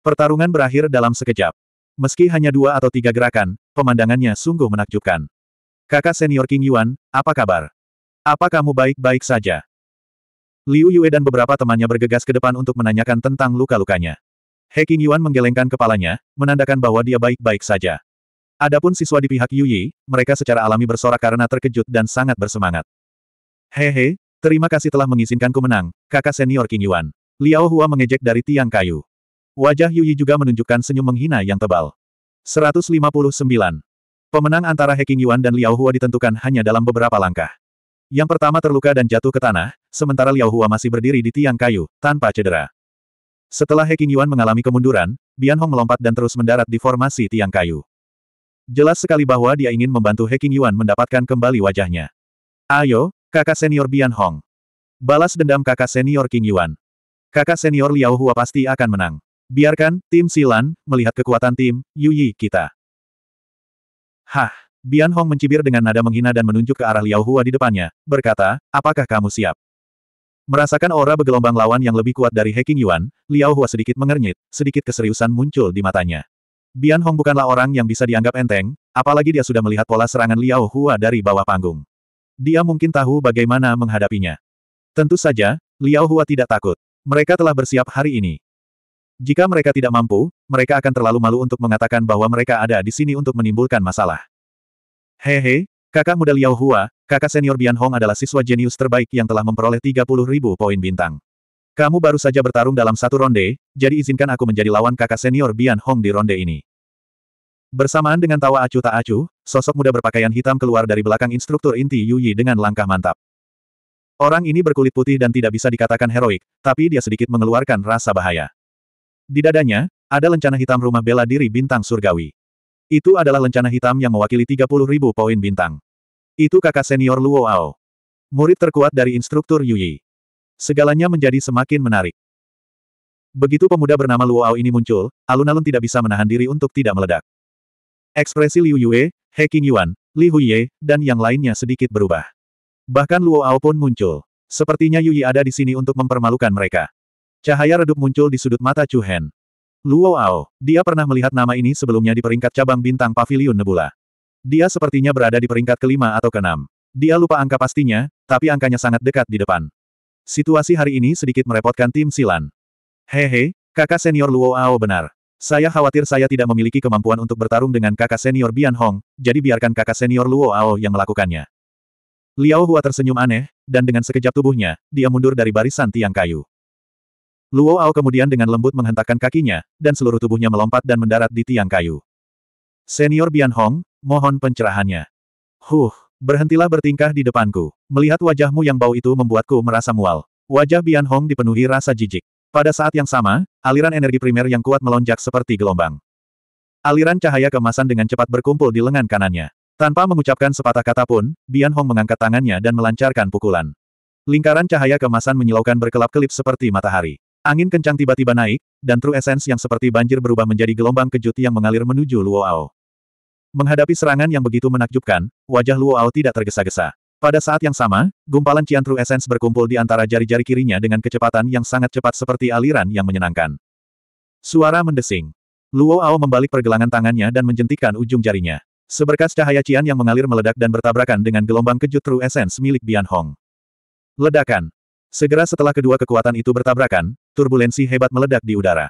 Pertarungan berakhir dalam sekejap. Meski hanya dua atau tiga gerakan, pemandangannya sungguh menakjubkan. Kakak senior King Yuan, apa kabar? Apa kamu baik-baik saja? Liu Yue dan beberapa temannya bergegas ke depan untuk menanyakan tentang luka-lukanya. He King Yuan menggelengkan kepalanya, menandakan bahwa dia baik-baik saja. Adapun siswa di pihak Yuyi, mereka secara alami bersorak karena terkejut dan sangat bersemangat. Hehe, terima kasih telah mengizinkanku menang, kakak senior King Yuan. Liao Hua mengejek dari tiang kayu. Wajah Yuyi juga menunjukkan senyum menghina yang tebal. 159. Pemenang antara He Yuan dan Liao Hua ditentukan hanya dalam beberapa langkah. Yang pertama terluka dan jatuh ke tanah, sementara Liao Hua masih berdiri di tiang kayu, tanpa cedera. Setelah He Yuan mengalami kemunduran, Bian Hong melompat dan terus mendarat di formasi tiang kayu. Jelas sekali bahwa dia ingin membantu He Yuan mendapatkan kembali wajahnya. Ayo, kakak senior Bian Hong. Balas dendam kakak senior King Yuan. Kakak senior Liao Hua pasti akan menang. Biarkan, tim Silan, melihat kekuatan tim, Yuyi kita. Hah! Bian Hong mencibir dengan nada menghina dan menunjuk ke arah Liao Hua di depannya, berkata, apakah kamu siap? Merasakan aura bergelombang lawan yang lebih kuat dari Heking Yuan, Liao Hua sedikit mengernyit, sedikit keseriusan muncul di matanya. Bian Hong bukanlah orang yang bisa dianggap enteng, apalagi dia sudah melihat pola serangan Liao Hua dari bawah panggung. Dia mungkin tahu bagaimana menghadapinya. Tentu saja, Liao Hua tidak takut. Mereka telah bersiap hari ini. Jika mereka tidak mampu, mereka akan terlalu malu untuk mengatakan bahwa mereka ada di sini untuk menimbulkan masalah. Hehe, kakak muda Liao Hua, kakak senior Bian Hong adalah siswa jenius terbaik yang telah memperoleh 30 ribu poin bintang. Kamu baru saja bertarung dalam satu ronde, jadi izinkan aku menjadi lawan kakak senior Bian Hong di ronde ini. Bersamaan dengan tawa acu tak acu, sosok muda berpakaian hitam keluar dari belakang instruktur inti Yuyi dengan langkah mantap. Orang ini berkulit putih dan tidak bisa dikatakan heroik, tapi dia sedikit mengeluarkan rasa bahaya. Di dadanya, ada lencana hitam rumah bela diri bintang surgawi. Itu adalah lencana hitam yang mewakili 30 ribu poin bintang. Itu kakak senior Luo Ao. Murid terkuat dari instruktur Yuyi. Segalanya menjadi semakin menarik. Begitu pemuda bernama Luo Ao ini muncul, alun-alun tidak bisa menahan diri untuk tidak meledak. Ekspresi Liu Yue, He Yuan, Li Huiye, dan yang lainnya sedikit berubah. Bahkan Luo Ao pun muncul. Sepertinya Yuyi ada di sini untuk mempermalukan mereka. Cahaya redup muncul di sudut mata Chu Hen. Luo Ao, dia pernah melihat nama ini sebelumnya di peringkat cabang bintang pavilion Nebula. Dia sepertinya berada di peringkat kelima atau keenam. Dia lupa angka pastinya, tapi angkanya sangat dekat di depan. Situasi hari ini sedikit merepotkan tim Silan. Hehe, kakak senior Luo Ao benar. Saya khawatir saya tidak memiliki kemampuan untuk bertarung dengan kakak senior Bian Hong, jadi biarkan kakak senior Luo Ao yang melakukannya. Liao Hua tersenyum aneh, dan dengan sekejap tubuhnya, dia mundur dari barisan tiang kayu. Luo Ao kemudian dengan lembut menghentakkan kakinya, dan seluruh tubuhnya melompat dan mendarat di tiang kayu. Senior Bian Hong, mohon pencerahannya. Huh, berhentilah bertingkah di depanku. Melihat wajahmu yang bau itu membuatku merasa mual. Wajah Bian Hong dipenuhi rasa jijik. Pada saat yang sama, aliran energi primer yang kuat melonjak seperti gelombang. Aliran cahaya kemasan dengan cepat berkumpul di lengan kanannya. Tanpa mengucapkan sepatah kata pun, Bian Hong mengangkat tangannya dan melancarkan pukulan. Lingkaran cahaya kemasan menyilaukan berkelap-kelip seperti matahari. Angin kencang tiba-tiba naik, dan True Essence yang seperti banjir berubah menjadi gelombang kejut yang mengalir menuju Luo Ao. Menghadapi serangan yang begitu menakjubkan, wajah Luo Ao tidak tergesa-gesa. Pada saat yang sama, gumpalan Cian True Essence berkumpul di antara jari-jari kirinya dengan kecepatan yang sangat cepat seperti aliran yang menyenangkan. Suara mendesing. Luo Ao membalik pergelangan tangannya dan menjentikan ujung jarinya. Seberkas cahaya Cian yang mengalir meledak dan bertabrakan dengan gelombang kejut True Essence milik Bian Hong. Ledakan. Segera setelah kedua kekuatan itu bertabrakan, turbulensi hebat meledak di udara.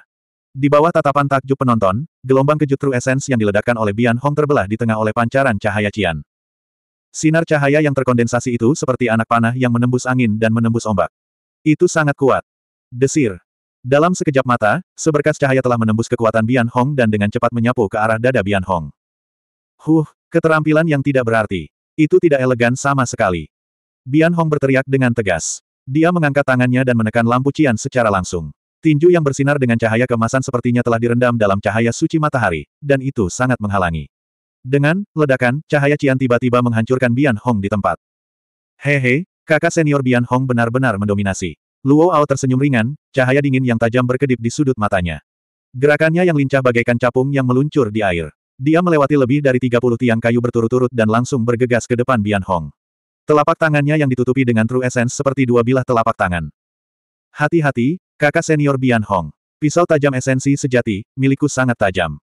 Di bawah tatapan takjub penonton, gelombang kejut True Essence yang diledakkan oleh Bian Hong terbelah di tengah oleh pancaran cahaya Cian. Sinar cahaya yang terkondensasi itu seperti anak panah yang menembus angin dan menembus ombak. Itu sangat kuat. Desir. Dalam sekejap mata, seberkas cahaya telah menembus kekuatan Bian Hong dan dengan cepat menyapu ke arah dada Bian Hong. Huh, keterampilan yang tidak berarti. Itu tidak elegan sama sekali. Bian Hong berteriak dengan tegas. Dia mengangkat tangannya dan menekan lampu cian secara langsung. Tinju yang bersinar dengan cahaya kemasan sepertinya telah direndam dalam cahaya suci matahari, dan itu sangat menghalangi. Dengan ledakan, cahaya cian tiba-tiba menghancurkan Bian Hong di tempat. Hehe, kakak senior Bian Hong benar-benar mendominasi. Luo Ao tersenyum ringan, cahaya dingin yang tajam berkedip di sudut matanya. Gerakannya yang lincah bagaikan capung yang meluncur di air. Dia melewati lebih dari 30 tiang kayu berturut-turut dan langsung bergegas ke depan Bian Hong. Telapak tangannya yang ditutupi dengan true essence seperti dua bilah telapak tangan. Hati-hati, kakak senior Bian Hong. Pisau tajam esensi sejati, milikku sangat tajam.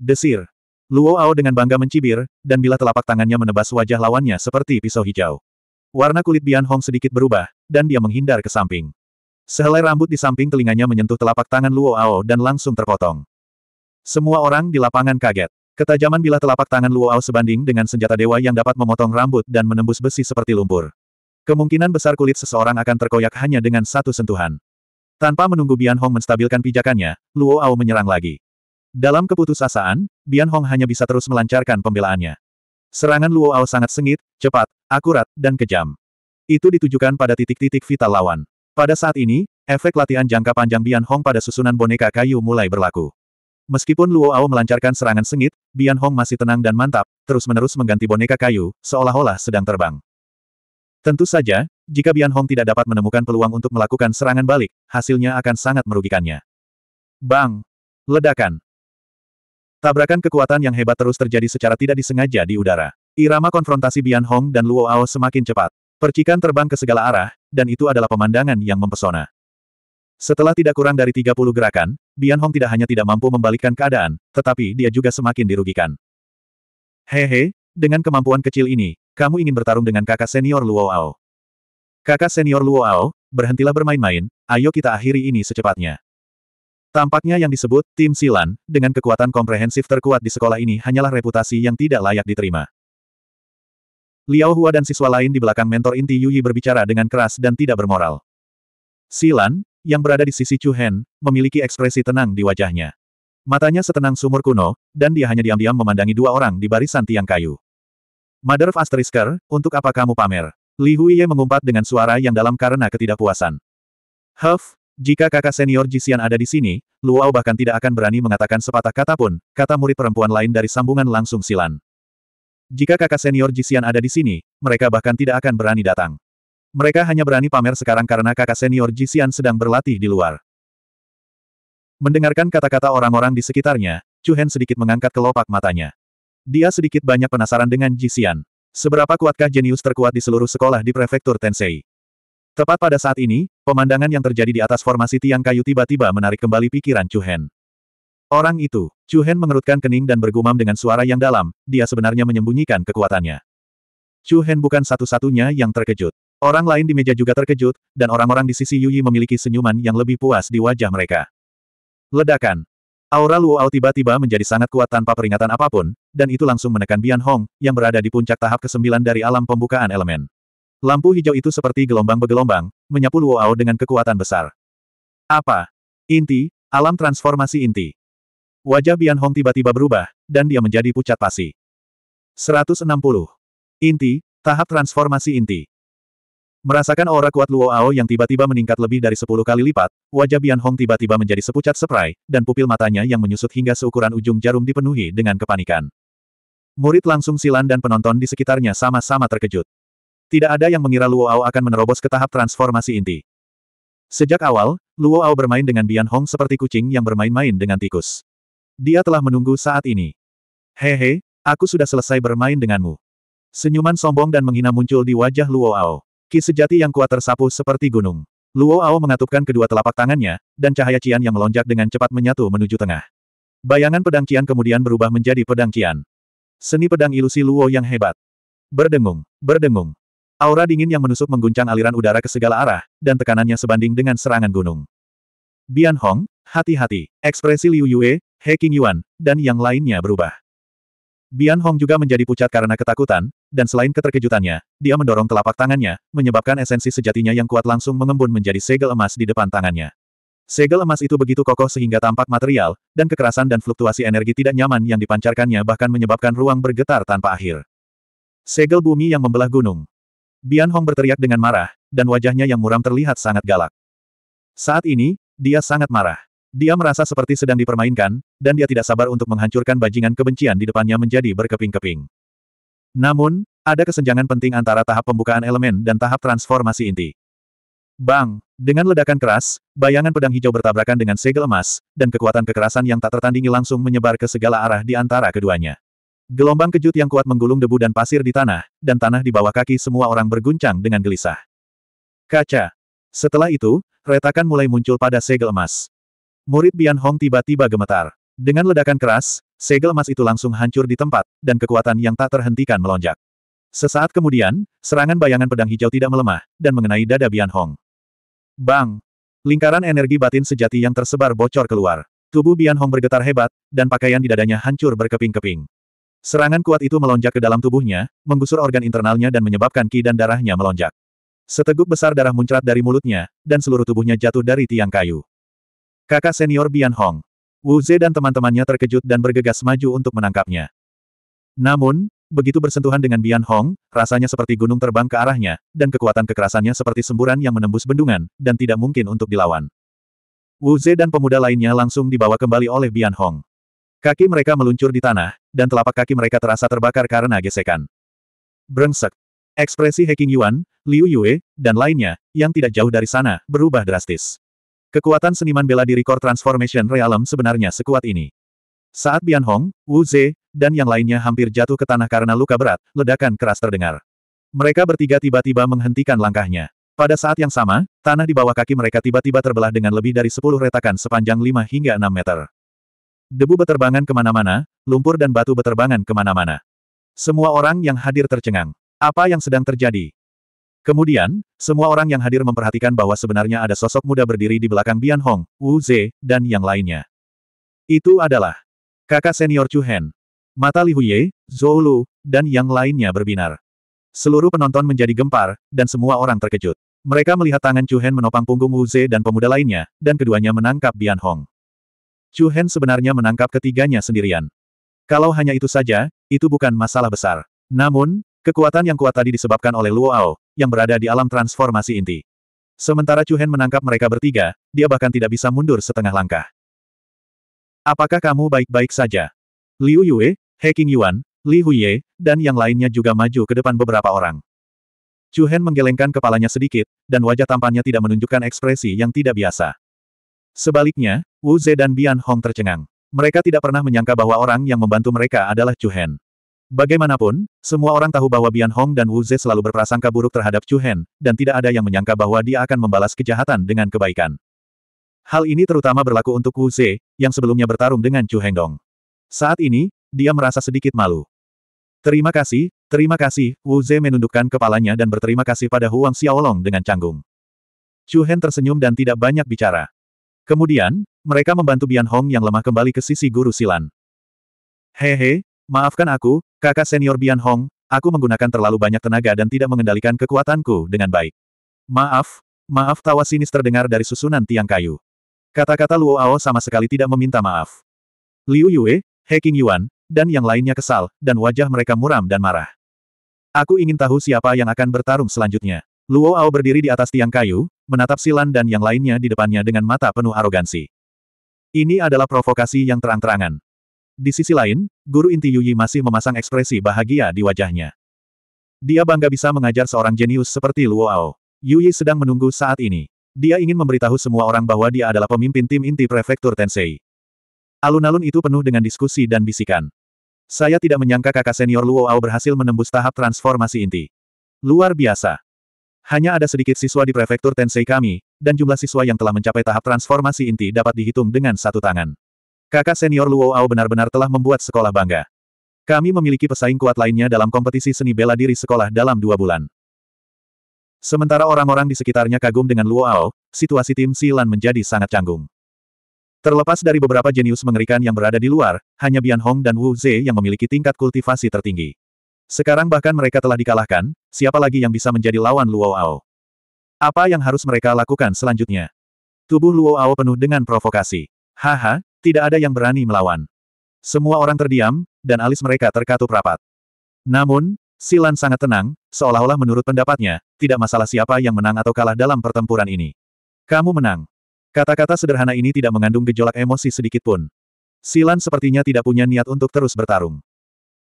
Desir. Luo Ao dengan bangga mencibir, dan bila telapak tangannya menebas wajah lawannya seperti pisau hijau. Warna kulit Bian Hong sedikit berubah, dan dia menghindar ke samping. Sehelai rambut di samping telinganya menyentuh telapak tangan Luo Ao dan langsung terpotong. Semua orang di lapangan kaget. Ketajaman bila telapak tangan Luo Ao sebanding dengan senjata dewa yang dapat memotong rambut dan menembus besi seperti lumpur. Kemungkinan besar kulit seseorang akan terkoyak hanya dengan satu sentuhan. Tanpa menunggu Bian Hong menstabilkan pijakannya, Luo Ao menyerang lagi. Dalam keputusasaan, Bian Hong hanya bisa terus melancarkan pembelaannya. Serangan Luo Ao sangat sengit, cepat, akurat, dan kejam. Itu ditujukan pada titik-titik vital lawan. Pada saat ini, efek latihan jangka panjang Bian Hong pada susunan boneka kayu mulai berlaku. Meskipun Luo Ao melancarkan serangan sengit, Bian Hong masih tenang dan mantap, terus-menerus mengganti boneka kayu, seolah-olah sedang terbang. Tentu saja, jika Bian Hong tidak dapat menemukan peluang untuk melakukan serangan balik, hasilnya akan sangat merugikannya. Bang! Ledakan! Tabrakan kekuatan yang hebat terus terjadi secara tidak disengaja di udara. Irama konfrontasi Bian Hong dan Luo Ao semakin cepat. Percikan terbang ke segala arah, dan itu adalah pemandangan yang mempesona. Setelah tidak kurang dari 30 gerakan, Bian Hong tidak hanya tidak mampu membalikkan keadaan, tetapi dia juga semakin dirugikan. Hehe, dengan kemampuan kecil ini, kamu ingin bertarung dengan kakak senior Luo Ao. Kakak senior Luo Ao, berhentilah bermain-main, ayo kita akhiri ini secepatnya. Tampaknya yang disebut tim Silan, dengan kekuatan komprehensif terkuat di sekolah ini hanyalah reputasi yang tidak layak diterima. Liao Hua dan siswa lain di belakang mentor inti Yuyi berbicara dengan keras dan tidak bermoral. Silan, yang berada di sisi Chu Hen, memiliki ekspresi tenang di wajahnya. Matanya setenang sumur kuno, dan dia hanya diam-diam memandangi dua orang di barisan tiang kayu. Mother of Asterisker, untuk apa kamu pamer? Li Huiye mengumpat dengan suara yang dalam karena ketidakpuasan. Huff, jika kakak senior Jisian ada di sini, Luau bahkan tidak akan berani mengatakan sepatah kata pun, kata murid perempuan lain dari sambungan langsung silan. Jika kakak senior Jisian ada di sini, mereka bahkan tidak akan berani datang. Mereka hanya berani pamer sekarang karena kakak senior Jisian sedang berlatih di luar. Mendengarkan kata-kata orang-orang di sekitarnya, Chu Hen sedikit mengangkat kelopak matanya. Dia sedikit banyak penasaran dengan Jisian. Seberapa kuatkah jenius terkuat di seluruh sekolah di prefektur Tensei? Tepat pada saat ini, pemandangan yang terjadi di atas formasi tiang kayu tiba-tiba menarik kembali pikiran Chu Hen. Orang itu, Chu Hen mengerutkan kening dan bergumam dengan suara yang dalam, dia sebenarnya menyembunyikan kekuatannya. Chu Hen bukan satu-satunya yang terkejut. Orang lain di meja juga terkejut, dan orang-orang di sisi Yuyi memiliki senyuman yang lebih puas di wajah mereka. Ledakan. Aura Luo tiba-tiba menjadi sangat kuat tanpa peringatan apapun, dan itu langsung menekan Bian Hong, yang berada di puncak tahap ke-9 dari alam pembukaan elemen. Lampu hijau itu seperti gelombang begelombang menyapu Luo dengan kekuatan besar. Apa? Inti, alam transformasi inti. Wajah Bian Hong tiba-tiba berubah, dan dia menjadi pucat pasi. 160. Inti, tahap transformasi inti. Merasakan aura kuat Luo Ao yang tiba-tiba meningkat lebih dari sepuluh kali lipat, wajah Bian Hong tiba-tiba menjadi sepucat seprai, dan pupil matanya yang menyusut hingga seukuran ujung jarum dipenuhi dengan kepanikan. Murid langsung silan dan penonton di sekitarnya sama-sama terkejut. Tidak ada yang mengira Luo Ao akan menerobos ke tahap transformasi inti. Sejak awal, Luo Ao bermain dengan Bian Hong seperti kucing yang bermain-main dengan tikus. Dia telah menunggu saat ini. Hehe, aku sudah selesai bermain denganmu. Senyuman sombong dan menghina muncul di wajah Luo Ao. Ki sejati yang kuat tersapu seperti gunung. Luo Ao mengatupkan kedua telapak tangannya, dan cahaya Cian yang melonjak dengan cepat menyatu menuju tengah. Bayangan pedang Cian kemudian berubah menjadi pedang Cian. Seni pedang ilusi Luo yang hebat. Berdengung, berdengung. Aura dingin yang menusuk mengguncang aliran udara ke segala arah, dan tekanannya sebanding dengan serangan gunung. Bian Hong, hati-hati, ekspresi Liu Yue, He Yuan, dan yang lainnya berubah. Bian Hong juga menjadi pucat karena ketakutan, dan selain keterkejutannya, dia mendorong telapak tangannya, menyebabkan esensi sejatinya yang kuat langsung mengembun menjadi segel emas di depan tangannya. Segel emas itu begitu kokoh sehingga tampak material, dan kekerasan dan fluktuasi energi tidak nyaman yang dipancarkannya bahkan menyebabkan ruang bergetar tanpa akhir. Segel bumi yang membelah gunung. Bian Hong berteriak dengan marah, dan wajahnya yang muram terlihat sangat galak. Saat ini, dia sangat marah. Dia merasa seperti sedang dipermainkan, dan dia tidak sabar untuk menghancurkan bajingan kebencian di depannya menjadi berkeping-keping. Namun, ada kesenjangan penting antara tahap pembukaan elemen dan tahap transformasi inti. Bang! Dengan ledakan keras, bayangan pedang hijau bertabrakan dengan segel emas, dan kekuatan kekerasan yang tak tertandingi langsung menyebar ke segala arah di antara keduanya. Gelombang kejut yang kuat menggulung debu dan pasir di tanah, dan tanah di bawah kaki semua orang berguncang dengan gelisah. Kaca! Setelah itu, retakan mulai muncul pada segel emas. Murid Bian Hong tiba-tiba gemetar. Dengan ledakan keras, segel emas itu langsung hancur di tempat, dan kekuatan yang tak terhentikan melonjak. Sesaat kemudian, serangan bayangan pedang hijau tidak melemah, dan mengenai dada Bian Hong. Bang! Lingkaran energi batin sejati yang tersebar bocor keluar. Tubuh Bian Hong bergetar hebat, dan pakaian di dadanya hancur berkeping-keping. Serangan kuat itu melonjak ke dalam tubuhnya, menggusur organ internalnya dan menyebabkan ki dan darahnya melonjak. Seteguk besar darah muncrat dari mulutnya, dan seluruh tubuhnya jatuh dari tiang kayu. Kakak senior Bian Hong, Wu Ze dan teman-temannya terkejut dan bergegas maju untuk menangkapnya. Namun, begitu bersentuhan dengan Bian Hong, rasanya seperti gunung terbang ke arahnya, dan kekuatan kekerasannya seperti semburan yang menembus bendungan, dan tidak mungkin untuk dilawan. Wu Ze dan pemuda lainnya langsung dibawa kembali oleh Bian Hong. Kaki mereka meluncur di tanah, dan telapak kaki mereka terasa terbakar karena gesekan. Brengsek. Ekspresi Heking Yuan, Liu Yue, dan lainnya, yang tidak jauh dari sana, berubah drastis. Kekuatan seniman bela diri Core Transformation Realm sebenarnya sekuat ini. Saat Bian Hong, Wu Ze, dan yang lainnya hampir jatuh ke tanah karena luka berat, ledakan keras terdengar. Mereka bertiga tiba-tiba menghentikan langkahnya. Pada saat yang sama, tanah di bawah kaki mereka tiba-tiba terbelah dengan lebih dari sepuluh retakan sepanjang lima hingga enam meter. Debu beterbangan kemana-mana, lumpur dan batu beterbangan kemana-mana. Semua orang yang hadir tercengang. Apa yang sedang terjadi? Kemudian, semua orang yang hadir memperhatikan bahwa sebenarnya ada sosok muda berdiri di belakang Bian Hong, Wu Ze, dan yang lainnya. Itu adalah kakak senior Chu Hen, mata Li Huye, Zhou Lu, dan yang lainnya berbinar. Seluruh penonton menjadi gempar, dan semua orang terkejut. Mereka melihat tangan Chu Hen menopang punggung Wu Ze dan pemuda lainnya, dan keduanya menangkap Bian Hong. Chu Hen sebenarnya menangkap ketiganya sendirian. Kalau hanya itu saja, itu bukan masalah besar. Namun, Kekuatan yang kuat tadi disebabkan oleh Luo Ao, yang berada di alam transformasi inti. Sementara Chu Hen menangkap mereka bertiga, dia bahkan tidak bisa mundur setengah langkah. Apakah kamu baik-baik saja? Liu Yue, He King Yuan, Li Huye, dan yang lainnya juga maju ke depan beberapa orang. Chu Hen menggelengkan kepalanya sedikit, dan wajah tampannya tidak menunjukkan ekspresi yang tidak biasa. Sebaliknya, Wu Ze dan Bian Hong tercengang. Mereka tidak pernah menyangka bahwa orang yang membantu mereka adalah Chu Hen. Bagaimanapun, semua orang tahu bahwa Bian Hong dan Wu Ze selalu berprasangka buruk terhadap Chu Hen, dan tidak ada yang menyangka bahwa dia akan membalas kejahatan dengan kebaikan. Hal ini terutama berlaku untuk Wu Ze, yang sebelumnya bertarung dengan Chu Hengdong. Saat ini, dia merasa sedikit malu. Terima kasih, terima kasih, Wu Ze menundukkan kepalanya dan berterima kasih pada Huang Xiaolong dengan canggung. Chu Hen tersenyum dan tidak banyak bicara. Kemudian, mereka membantu Bian Hong yang lemah kembali ke sisi guru silan. Hehe, Maafkan aku, kakak senior Bian Hong, aku menggunakan terlalu banyak tenaga dan tidak mengendalikan kekuatanku dengan baik. Maaf, maaf tawa sinis terdengar dari susunan tiang kayu. Kata-kata Luo Ao sama sekali tidak meminta maaf. Liu Yue, He King Yuan, dan yang lainnya kesal, dan wajah mereka muram dan marah. Aku ingin tahu siapa yang akan bertarung selanjutnya. Luo Ao berdiri di atas tiang kayu, menatap Silan dan yang lainnya di depannya dengan mata penuh arogansi. Ini adalah provokasi yang terang-terangan. Di sisi lain, guru inti Yuyi masih memasang ekspresi bahagia di wajahnya. Dia bangga bisa mengajar seorang jenius seperti Luo Ao. Yuyi sedang menunggu saat ini. Dia ingin memberitahu semua orang bahwa dia adalah pemimpin tim inti prefektur Tensei. Alun-alun itu penuh dengan diskusi dan bisikan. Saya tidak menyangka kakak senior Luo Ao berhasil menembus tahap transformasi inti. Luar biasa. Hanya ada sedikit siswa di prefektur Tensei kami, dan jumlah siswa yang telah mencapai tahap transformasi inti dapat dihitung dengan satu tangan. Kakak senior Luo Ao benar-benar telah membuat sekolah bangga. Kami memiliki pesaing kuat lainnya dalam kompetisi seni bela diri sekolah dalam dua bulan. Sementara orang-orang di sekitarnya kagum dengan Luo Ao, situasi tim Silan menjadi sangat canggung. Terlepas dari beberapa jenius mengerikan yang berada di luar, hanya Bian Hong dan Wu Ze yang memiliki tingkat kultivasi tertinggi. Sekarang bahkan mereka telah dikalahkan, siapa lagi yang bisa menjadi lawan Luo Ao? Apa yang harus mereka lakukan selanjutnya? Tubuh Luo Ao penuh dengan provokasi. Haha, tidak ada yang berani melawan. Semua orang terdiam, dan alis mereka terkatup rapat. Namun, Silan sangat tenang, seolah-olah menurut pendapatnya, tidak masalah siapa yang menang atau kalah dalam pertempuran ini. Kamu menang. Kata-kata sederhana ini tidak mengandung gejolak emosi sedikit pun. Silan sepertinya tidak punya niat untuk terus bertarung.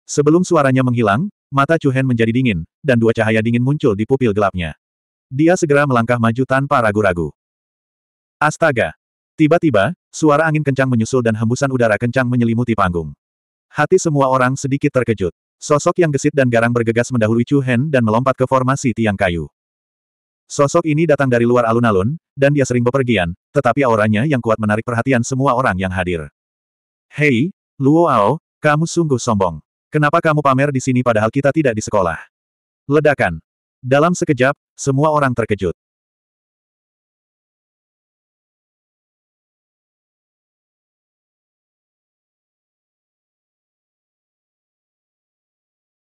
Sebelum suaranya menghilang, mata Cuhen menjadi dingin, dan dua cahaya dingin muncul di pupil gelapnya. Dia segera melangkah maju tanpa ragu-ragu. Astaga! Tiba-tiba, suara angin kencang menyusul dan hembusan udara kencang menyelimuti panggung. Hati semua orang sedikit terkejut. Sosok yang gesit dan garang bergegas mendahului Chu Hen dan melompat ke formasi tiang kayu. Sosok ini datang dari luar alun-alun, dan dia sering bepergian, tetapi auranya yang kuat menarik perhatian semua orang yang hadir. Hei, Luo Ao, kamu sungguh sombong. Kenapa kamu pamer di sini padahal kita tidak di sekolah? Ledakan. Dalam sekejap, semua orang terkejut.